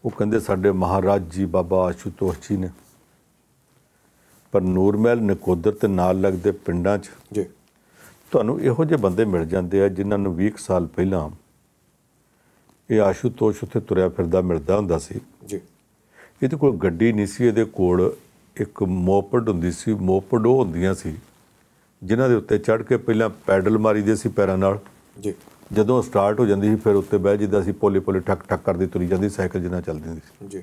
ਉਹ ਕਹਿੰਦੇ ਸਾਡੇ ਮਹਾਰਾਜ ਜੀ ਬਾਬਾ ਆਸ਼ੂਤੋਸ਼ ਜੀ ਨੇ ਪਰ ਨੂਰਮਹਿਲ ਨਕੋਦਰ ਤੇ ਨਾਲ ਲੱਗਦੇ ਪਿੰਡਾਂ 'ਚ ਜੀ ਤੁਹਾਨੂੰ ਇਹੋ ਜਿਹੇ ਬੰਦੇ ਮਿਲ ਜਾਂਦੇ ਆ ਜਿਨ੍ਹਾਂ ਨੂੰ 20 ਸਾਲ ਪਹਿਲਾਂ ਇਹ ਆਸ਼ੂਤੋਸ਼ ਉੱਥੇ ਤੁਰਿਆ ਫਿਰਦਾ ਮਿਲਦਾ ਹੁੰਦਾ ਸੀ ਜੀ ਇਹਦੇ ਕੋਲ ਗੱਡੀ ਨਹੀਂ ਸੀ ਇਹਦੇ ਕੋਲ ਇੱਕ ਮੋਪਡ ਹੁੰਦੀ ਸੀ ਮੋਪਡ ਉਹ ਹੁੰਦੀਆਂ ਸੀ ਜਿਨ੍ਹਾਂ ਦੇ ਉੱਤੇ ਚੜ ਕੇ ਪਹਿਲਾਂ ਪੈਡਲ ਮਾਰੀਦੇ ਸੀ ਪੈਰਾਂ ਨਾਲ ਜੀ ਜਦੋਂ ਸਟਾਰਟ ਹੋ ਜਾਂਦੀ ਸੀ ਫਿਰ ਉੱਤੇ ਬਹਿ ਜਿੱਦਾਂ ਸੀ ਪੋਲੀ ਪੋਲੀ ਠੱਕ ਠੱਕ ਕਰਦੀ ਤੁਰੀ ਜਾਂਦੀ ਸਾਈਕਲ ਜਿੰਨਾ ਚੱਲਦੀ ਹੁੰਦੀ ਸੀ ਜੀ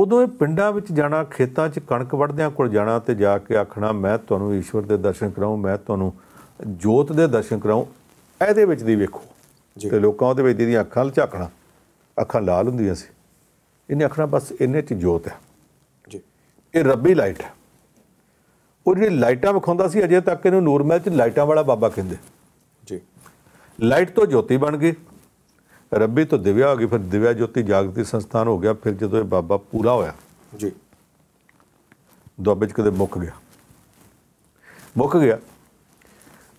ਉਦੋਂ ਇਹ ਪਿੰਡਾਂ ਵਿੱਚ ਜਾਣਾ ਖੇਤਾਂ 'ਚ ਕਣਕ ਵੱਢਦਿਆਂ ਕੋਲ ਜਾਣਾ ਤੇ ਜਾ ਕੇ ਆਖਣਾ ਮੈਂ ਤੁਹਾਨੂੰ ਈਸ਼ਵਰ ਦੇ ਦਰਸ਼ਨ ਕਰਾਉਂ ਮੈਂ ਤੁਹਾਨੂੰ ਜੋਤ ਦੇ ਦਰਸ਼ਨ ਕਰਾਉਂ ਇਹਦੇ ਵਿੱਚ ਦੀ ਵੇਖੋ ਤੇ ਲੋਕਾਂ ਉਹਦੇ ਵਿੱਚ ਦੀਆਂ ਅੱਖਾਂ ਝਾਕਣਾ ਅੱਖਾਂ ਲਾਲ ਹੁੰਦੀਆਂ ਸੀ ਇਹਨੇ ਆਖਣਾ ਬਸ ਇੰਨੇ 'ਚ ਜੋਤ ਹੈ ਜੀ ਇਹ ਰੱਬੀ ਲਾਈਟ ਹੈ ਉਹ ਜਿਹੜੀ ਲਾਈਟਾਂ ਵਿਖਾਉਂਦਾ ਸੀ ਅਜੇ ਤੱਕ ਇਹਨੂੰ ਨੂਰ ਮਹਿਲ 'ਚ ਲਾਈਟਾਂ ਵਾਲਾ ਬਾਬਾ ਕਹਿੰਦੇ ਲਾਈਟ ਤੋਂ ਜੋਤੀ ਬਣ ਗਈ ਰੱਬੀ ਤੋਂ ਦਿਵਿਆ ਹੋ ਗਈ ਫਿਰ ਦਿਵਿਆ ਜੋਤੀ ਜਾਗਤੀ ਸੰਸਥਾਨ ਹੋ ਗਿਆ ਫਿਰ ਜਦੋਂ ਇਹ ਬਾਬਾ ਪੂਰਾ ਹੋਇਆ ਜੀ ਦੁਆਬੇ ਚ ਕਦੇ ਮੁੱਕ ਗਿਆ ਮੁੱਕ ਗਿਆ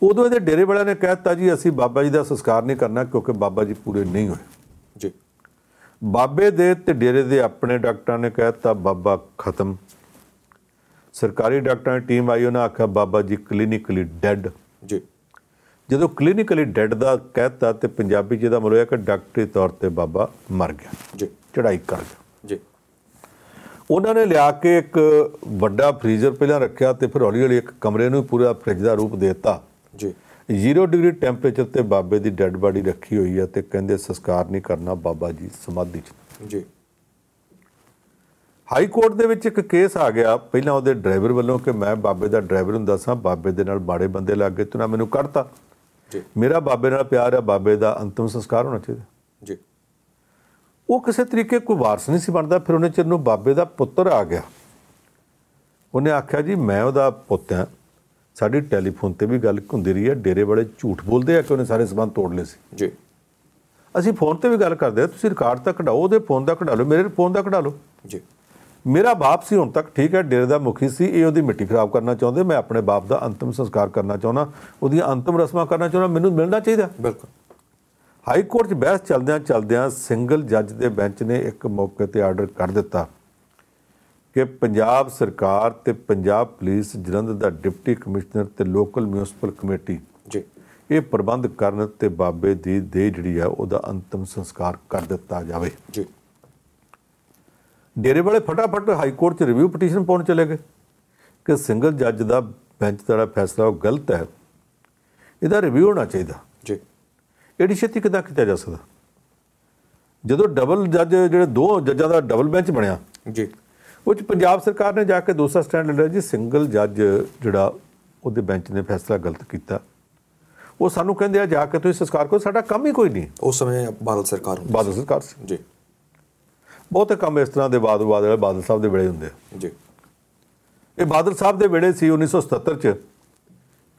ਉਦੋਂ ਇਹਦੇ ਡੇਰੇ ਵਾਲਿਆਂ ਨੇ ਕਹਿਤਾ ਜੀ ਅਸੀਂ ਬਾਬਾ ਜੀ ਦਾ ਸੰਸਕਾਰ ਨਹੀਂ ਕਰਨਾ ਕਿਉਂਕਿ ਬਾਬਾ ਜੀ ਪੂਰੇ ਨਹੀਂ ਹੋਏ ਜੀ ਬਾਬੇ ਦੇ ਤੇ ਡੇਰੇ ਦੇ ਆਪਣੇ ਡਾਕਟਰਾਂ ਨੇ ਕਹਿਤਾ ਬਾਬਾ ਖਤਮ ਸਰਕਾਰੀ ਡਾਕਟਰਾਂ ਦੀ ਟੀਮ ਆਈ ਉਹਨਾਂ ਆਖਿਆ ਬਾਬਾ ਜੀ ਕਲੀਨਿਕਲੀ ਡੈੱਡ ਜੀ ਜਦੋਂ ਕਲੀਨਿਕਲੀ ਡੈਡ ਦਾ ਕਹਿਤਾ ਤੇ ਪੰਜਾਬੀ ਜਿਹਦਾ ਮਤਲਬ ਹੈ ਕਿ ਡਾਕਟਰੀ ਤੌਰ ਤੇ ਬਾਬਾ ਮਰ ਗਿਆ ਜੀ ਚੜਾਈ ਕਰ ਗਿਆ ਜੀ ਉਹਨਾਂ ਨੇ ਲਿਆ ਕੇ ਇੱਕ ਵੱਡਾ ਫ੍ਰੀਜ਼ਰ ਪਹਿਲਾਂ ਰੱਖਿਆ ਤੇ ਫਿਰ ਹੌਲੀ ਹੌਲੀ ਇੱਕ ਕਮਰੇ ਨੂੰ ਪੂਰਾ ਫ੍ਰਿਜ ਦਾ ਰੂਪ ਦਿੱਤਾ ਜੀ 0 ਡਿਗਰੀ ਟੈਂਪਰੇਚਰ ਤੇ ਬਾਬੇ ਦੀ ਡੈੱਡ ਬਾਡੀ ਰੱਖੀ ਹੋਈ ਹੈ ਤੇ ਕਹਿੰਦੇ ਸੰਸਕਾਰ ਨਹੀਂ ਕਰਨਾ ਬਾਬਾ ਜੀ ਸਮਾਧੀ 'ਚ ਜੀ ਹਾਈ ਕੋਰਟ ਦੇ ਵਿੱਚ ਇੱਕ ਕੇਸ ਆ ਗਿਆ ਪਹਿਲਾਂ ਉਹਦੇ ਡਰਾਈਵਰ ਵੱਲੋਂ ਕਿ ਮੈਂ ਬਾਬੇ ਦਾ ਡਰਾਈਵਰ ਹੁੰਦਾ ਸਾਂ ਬਾਬੇ ਦੇ ਨਾਲ ਬਾੜੇ ਬੰਦੇ ਲੱਗ ਗਏ ਤੇ ਨਾ ਮੈਨੂੰ ਕੱਢਤਾ ਜੀ ਮੇਰਾ ਬਾਬੇ ਨਾਲ ਪਿਆਰ ਹੈ ਬਾਬੇ ਦਾ ਅੰਤਮ ਸੰਸਕਾਰ ਹੋਣਾ ਚਾਹੀਦਾ ਜੀ ਉਹ ਕਿਸੇ ਤਰੀਕੇ ਕੋਈ ਵਾਰਸ ਨਹੀਂ ਸੀ ਬਣਦਾ ਫਿਰ ਉਹਨੇ ਚਿਰ ਨੂੰ ਬਾਬੇ ਦਾ ਪੁੱਤਰ ਆ ਗਿਆ ਉਹਨੇ ਆਖਿਆ ਜੀ ਮੈਂ ਉਹਦਾ ਪੁੱਤ ਹਾਂ ਸਾਡੀ ਟੈਲੀਫੋਨ ਤੇ ਵੀ ਗੱਲ ਹੁੰਦੀ ਰਹੀ ਹੈ ਡੇਰੇ ਵਾਲੇ ਝੂਠ ਬੋਲਦੇ ਆ ਕਿ ਉਹਨੇ ਸਾਰੇ ਸਬੰਧ ਤੋੜ ਲਏ ਸੀ ਜੀ ਅਸੀਂ ਫੋਨ ਤੇ ਵੀ ਗੱਲ ਕਰਦੇ ਆ ਤੁਸੀਂ ਰਿਕਾਰਡ ਤਾਂ ਕਢਾਓ ਉਹਦੇ ਫੋਨ ਦਾ ਕਢਾ ਲਓ ਮੇਰੇ ਫੋਨ ਦਾ ਕਢਾ ਲਓ ਜੀ ਮੇਰਾ ਬਾਪ ਸੀ ਹੁਣ ਤੱਕ ਠੀਕ ਹੈ ਡੇਰੇ ਦਾ ਮੁਖੀ ਸੀ ਇਹ ਉਹਦੀ ਮਿੱਟੀ ਖਰਾਬ ਕਰਨਾ ਚਾਹੁੰਦੇ ਮੈਂ ਆਪਣੇ ਬਾਪ ਦਾ ਅੰਤਮ ਸੰਸਕਾਰ ਕਰਨਾ ਚਾਹੁੰਦਾ ਉਹਦੀਆਂ ਅੰਤਮ ਰਸਮਾਂ ਕਰਨਾ ਚਾਹੁੰਦਾ ਮੈਨੂੰ ਮਿਲਣਾ ਚਾਹੀਦਾ ਬਿਲਕੁਲ ਹਾਈ ਕੋਰਟ 'ਚ ਬਹਿਸ ਚੱਲਦਿਆਂ ਚੱਲਦਿਆਂ ਸਿੰਗਲ ਜੱਜ ਦੇ ਬੈਂਚ ਨੇ ਇੱਕ ਮੌਕੇ ਤੇ ਆਰਡਰ ਕਰ ਦਿੱਤਾ ਕਿ ਪੰਜਾਬ ਸਰਕਾਰ ਤੇ ਪੰਜਾਬ ਪੁਲਿਸ ਜਲੰਧਰ ਦਾ ਡਿਪਟੀ ਕਮਿਸ਼ਨਰ ਤੇ ਲੋਕਲ ਮਿਊਨਿਸਪਲ ਕਮੇਟੀ ਜੀ ਇਹ ਪ੍ਰਬੰਧ ਕਰਨ ਤੇ ਬਾਬੇ ਦੀ ਦੇਹ ਜਿਹੜੀ ਆ ਉਹਦਾ ਅੰਤਮ ਸੰਸਕਾਰ ਕਰ ਦਿੱਤਾ ਜਾਵੇ ਜੀ ਡੇਰੇ ਵਾਲੇ ਫਟਾਫਟ ਹਾਈ ਕੋਰਟ 'ਚ ਰਿਵਿਊ ਪਟੀਸ਼ਨ ਪਾਉਣ ਚਲੇ ਗਏ ਕਿ ਸਿੰਗਲ ਜੱਜ ਦਾ ਬੈਂਚ ਦਾ ਫੈਸਲਾ ਉਹ ਗਲਤ ਹੈ ਇਹਦਾ ਰਿਵਿਊ ਹੋਣਾ ਚਾਹੀਦਾ ਜੀ ਇਹਦੀ ਛੇਤੀ ਕਿਦਾਂ ਕੀਤਾ ਜਾ ਸਕਦਾ ਜਦੋਂ ਡਬਲ ਜੱਜ ਜਿਹੜੇ ਦੋ ਜੱਜਾਂ ਦਾ ਡਬਲ ਬੈਂਚ ਬਣਿਆ ਜੀ ਉਹ ਚ ਪੰਜਾਬ ਸਰਕਾਰ ਨੇ ਜਾ ਕੇ ਦੂਸਰਾ ਸਟੈਂਡ ਲਿਆ ਜੀ ਸਿੰਗਲ ਜੱਜ ਜਿਹੜਾ ਉਹਦੇ ਬੈਂਚ ਨੇ ਫੈਸਲਾ ਗਲਤ ਕੀਤਾ ਉਹ ਸਾਨੂੰ ਕਹਿੰਦੇ ਆ ਜਾ ਕੇ ਤੁਸੀਂ ਸਰਕਾਰ ਕੋਲ ਸਾਡਾ ਕੰਮ ਹੀ ਕੋਈ ਨਹੀਂ ਉਸ ਸਮੇਂ ਬਾਦਲ ਸਰਕਾਰ ਹੁੰਦੀ ਬਾਦਲ ਸਰਕਾਰ ਜੀ ਬਹੁਤੇ ਕੰਮ ਇਸ ਤਰ੍ਹਾਂ ਦੇ ਬਾਦ ਵਾਲੇ ਬਾਦਲ ਸਾਹਿਬ ਦੇ ਵੇਲੇ ਹੁੰਦੇ ਜੀ ਇਹ ਬਾਦਲ ਸਾਹਿਬ ਦੇ ਵੇਲੇ ਸੀ 1977 ਚ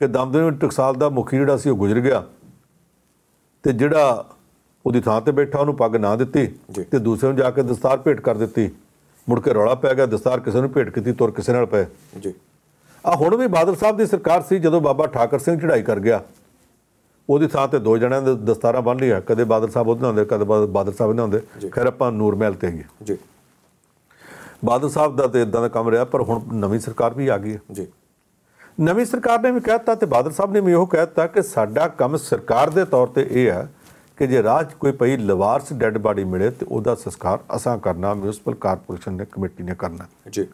ਕਿ ਦਮਦਮੀ ਟਕਸਾਲ ਦਾ ਮੁਖੀ ਜਿਹੜਾ ਸੀ ਉਹ ਗੁਜ਼ਰ ਗਿਆ ਤੇ ਜਿਹੜਾ ਉਹਦੀ ਥਾਂ ਤੇ ਬੈਠਾ ਉਹਨੂੰ ਪੱਗ ਨਾ ਦਿੱਤੀ ਤੇ ਦੂਸਰੇ ਨੂੰ ਜਾ ਕੇ ਦਸਤਾਰ ਭੇਟ ਕਰ ਦਿੱਤੀ ਮੁੜ ਕੇ ਰੌਲਾ ਪੈ ਗਿਆ ਦਸਤਾਰ ਕਿਸੇ ਨੂੰ ਭੇਟ ਕੀਤੀ ਤੁਰ ਕਿਸੇ ਨਾਲ ਪਏ ਜੀ ਆ ਹੁਣ ਵੀ ਬਾਦਲ ਸਾਹਿਬ ਦੀ ਸਰਕਾਰ ਸੀ ਜਦੋਂ ਬਾਬਾ ਠਾਕਰ ਸਿੰਘ ਚੜਾਈ ਕਰ ਗਿਆ ਉਹਦੀ ਥਾਂ ਤੇ ਦੋ ਜਣਿਆਂ ਦੇ ਦਸਤਾਰਾਂ ਬੰਨ ਲਿਆ ਕਦੇ ਬਾਦਲ ਸਾਹਿਬ ਉਹਦੇ ਨਾਲ ਹੁੰਦੇ ਕਦੇ ਬਾਦਲ ਸਾਹਿਬ ਨਾਲ ਹੁੰਦੇ ਖੈਰ ਆਪਾਂ ਨੂਰ ਮਹਿਲ ਤੇ ਗਏ ਜੀ ਬਾਦਲ ਸਾਹਿਬ ਦਾ ਤੇ ਇਦਾਂ ਦਾ ਕੰਮ ਰਿਹਾ ਪਰ ਹੁਣ ਨਵੀਂ ਸਰਕਾਰ ਵੀ ਆ ਗਈ ਹੈ ਜੀ ਨਵੀਂ ਸਰਕਾਰ ਨੇ ਵੀ ਕਹਿਤਾ ਤੇ ਬਾਦਲ ਸਾਹਿਬ ਨੇ ਵੀ ਉਹ ਕਹਿਤਾ ਕਿ ਸਾਡਾ ਕੰਮ ਸਰਕਾਰ ਦੇ ਤੌਰ ਤੇ ਇਹ ਹੈ ਕਿ ਜੇ ਰਾਜ ਕੋਈ ਪਈ ਲਵਾਰਸ ਡੈੱਡ ਬਾਡੀ ਮਿਲੇ ਤੇ ਉਹਦਾ ਸੰਸਕਾਰ ਅਸਾਂ ਕਰਨਾ ਮਿਊਨਿਸਪਲ ਕਾਰਪੋਰੇਸ਼ਨ ਨੇ ਕਮੇਟੀ ਨੇ ਕਰਨਾ ਜੀ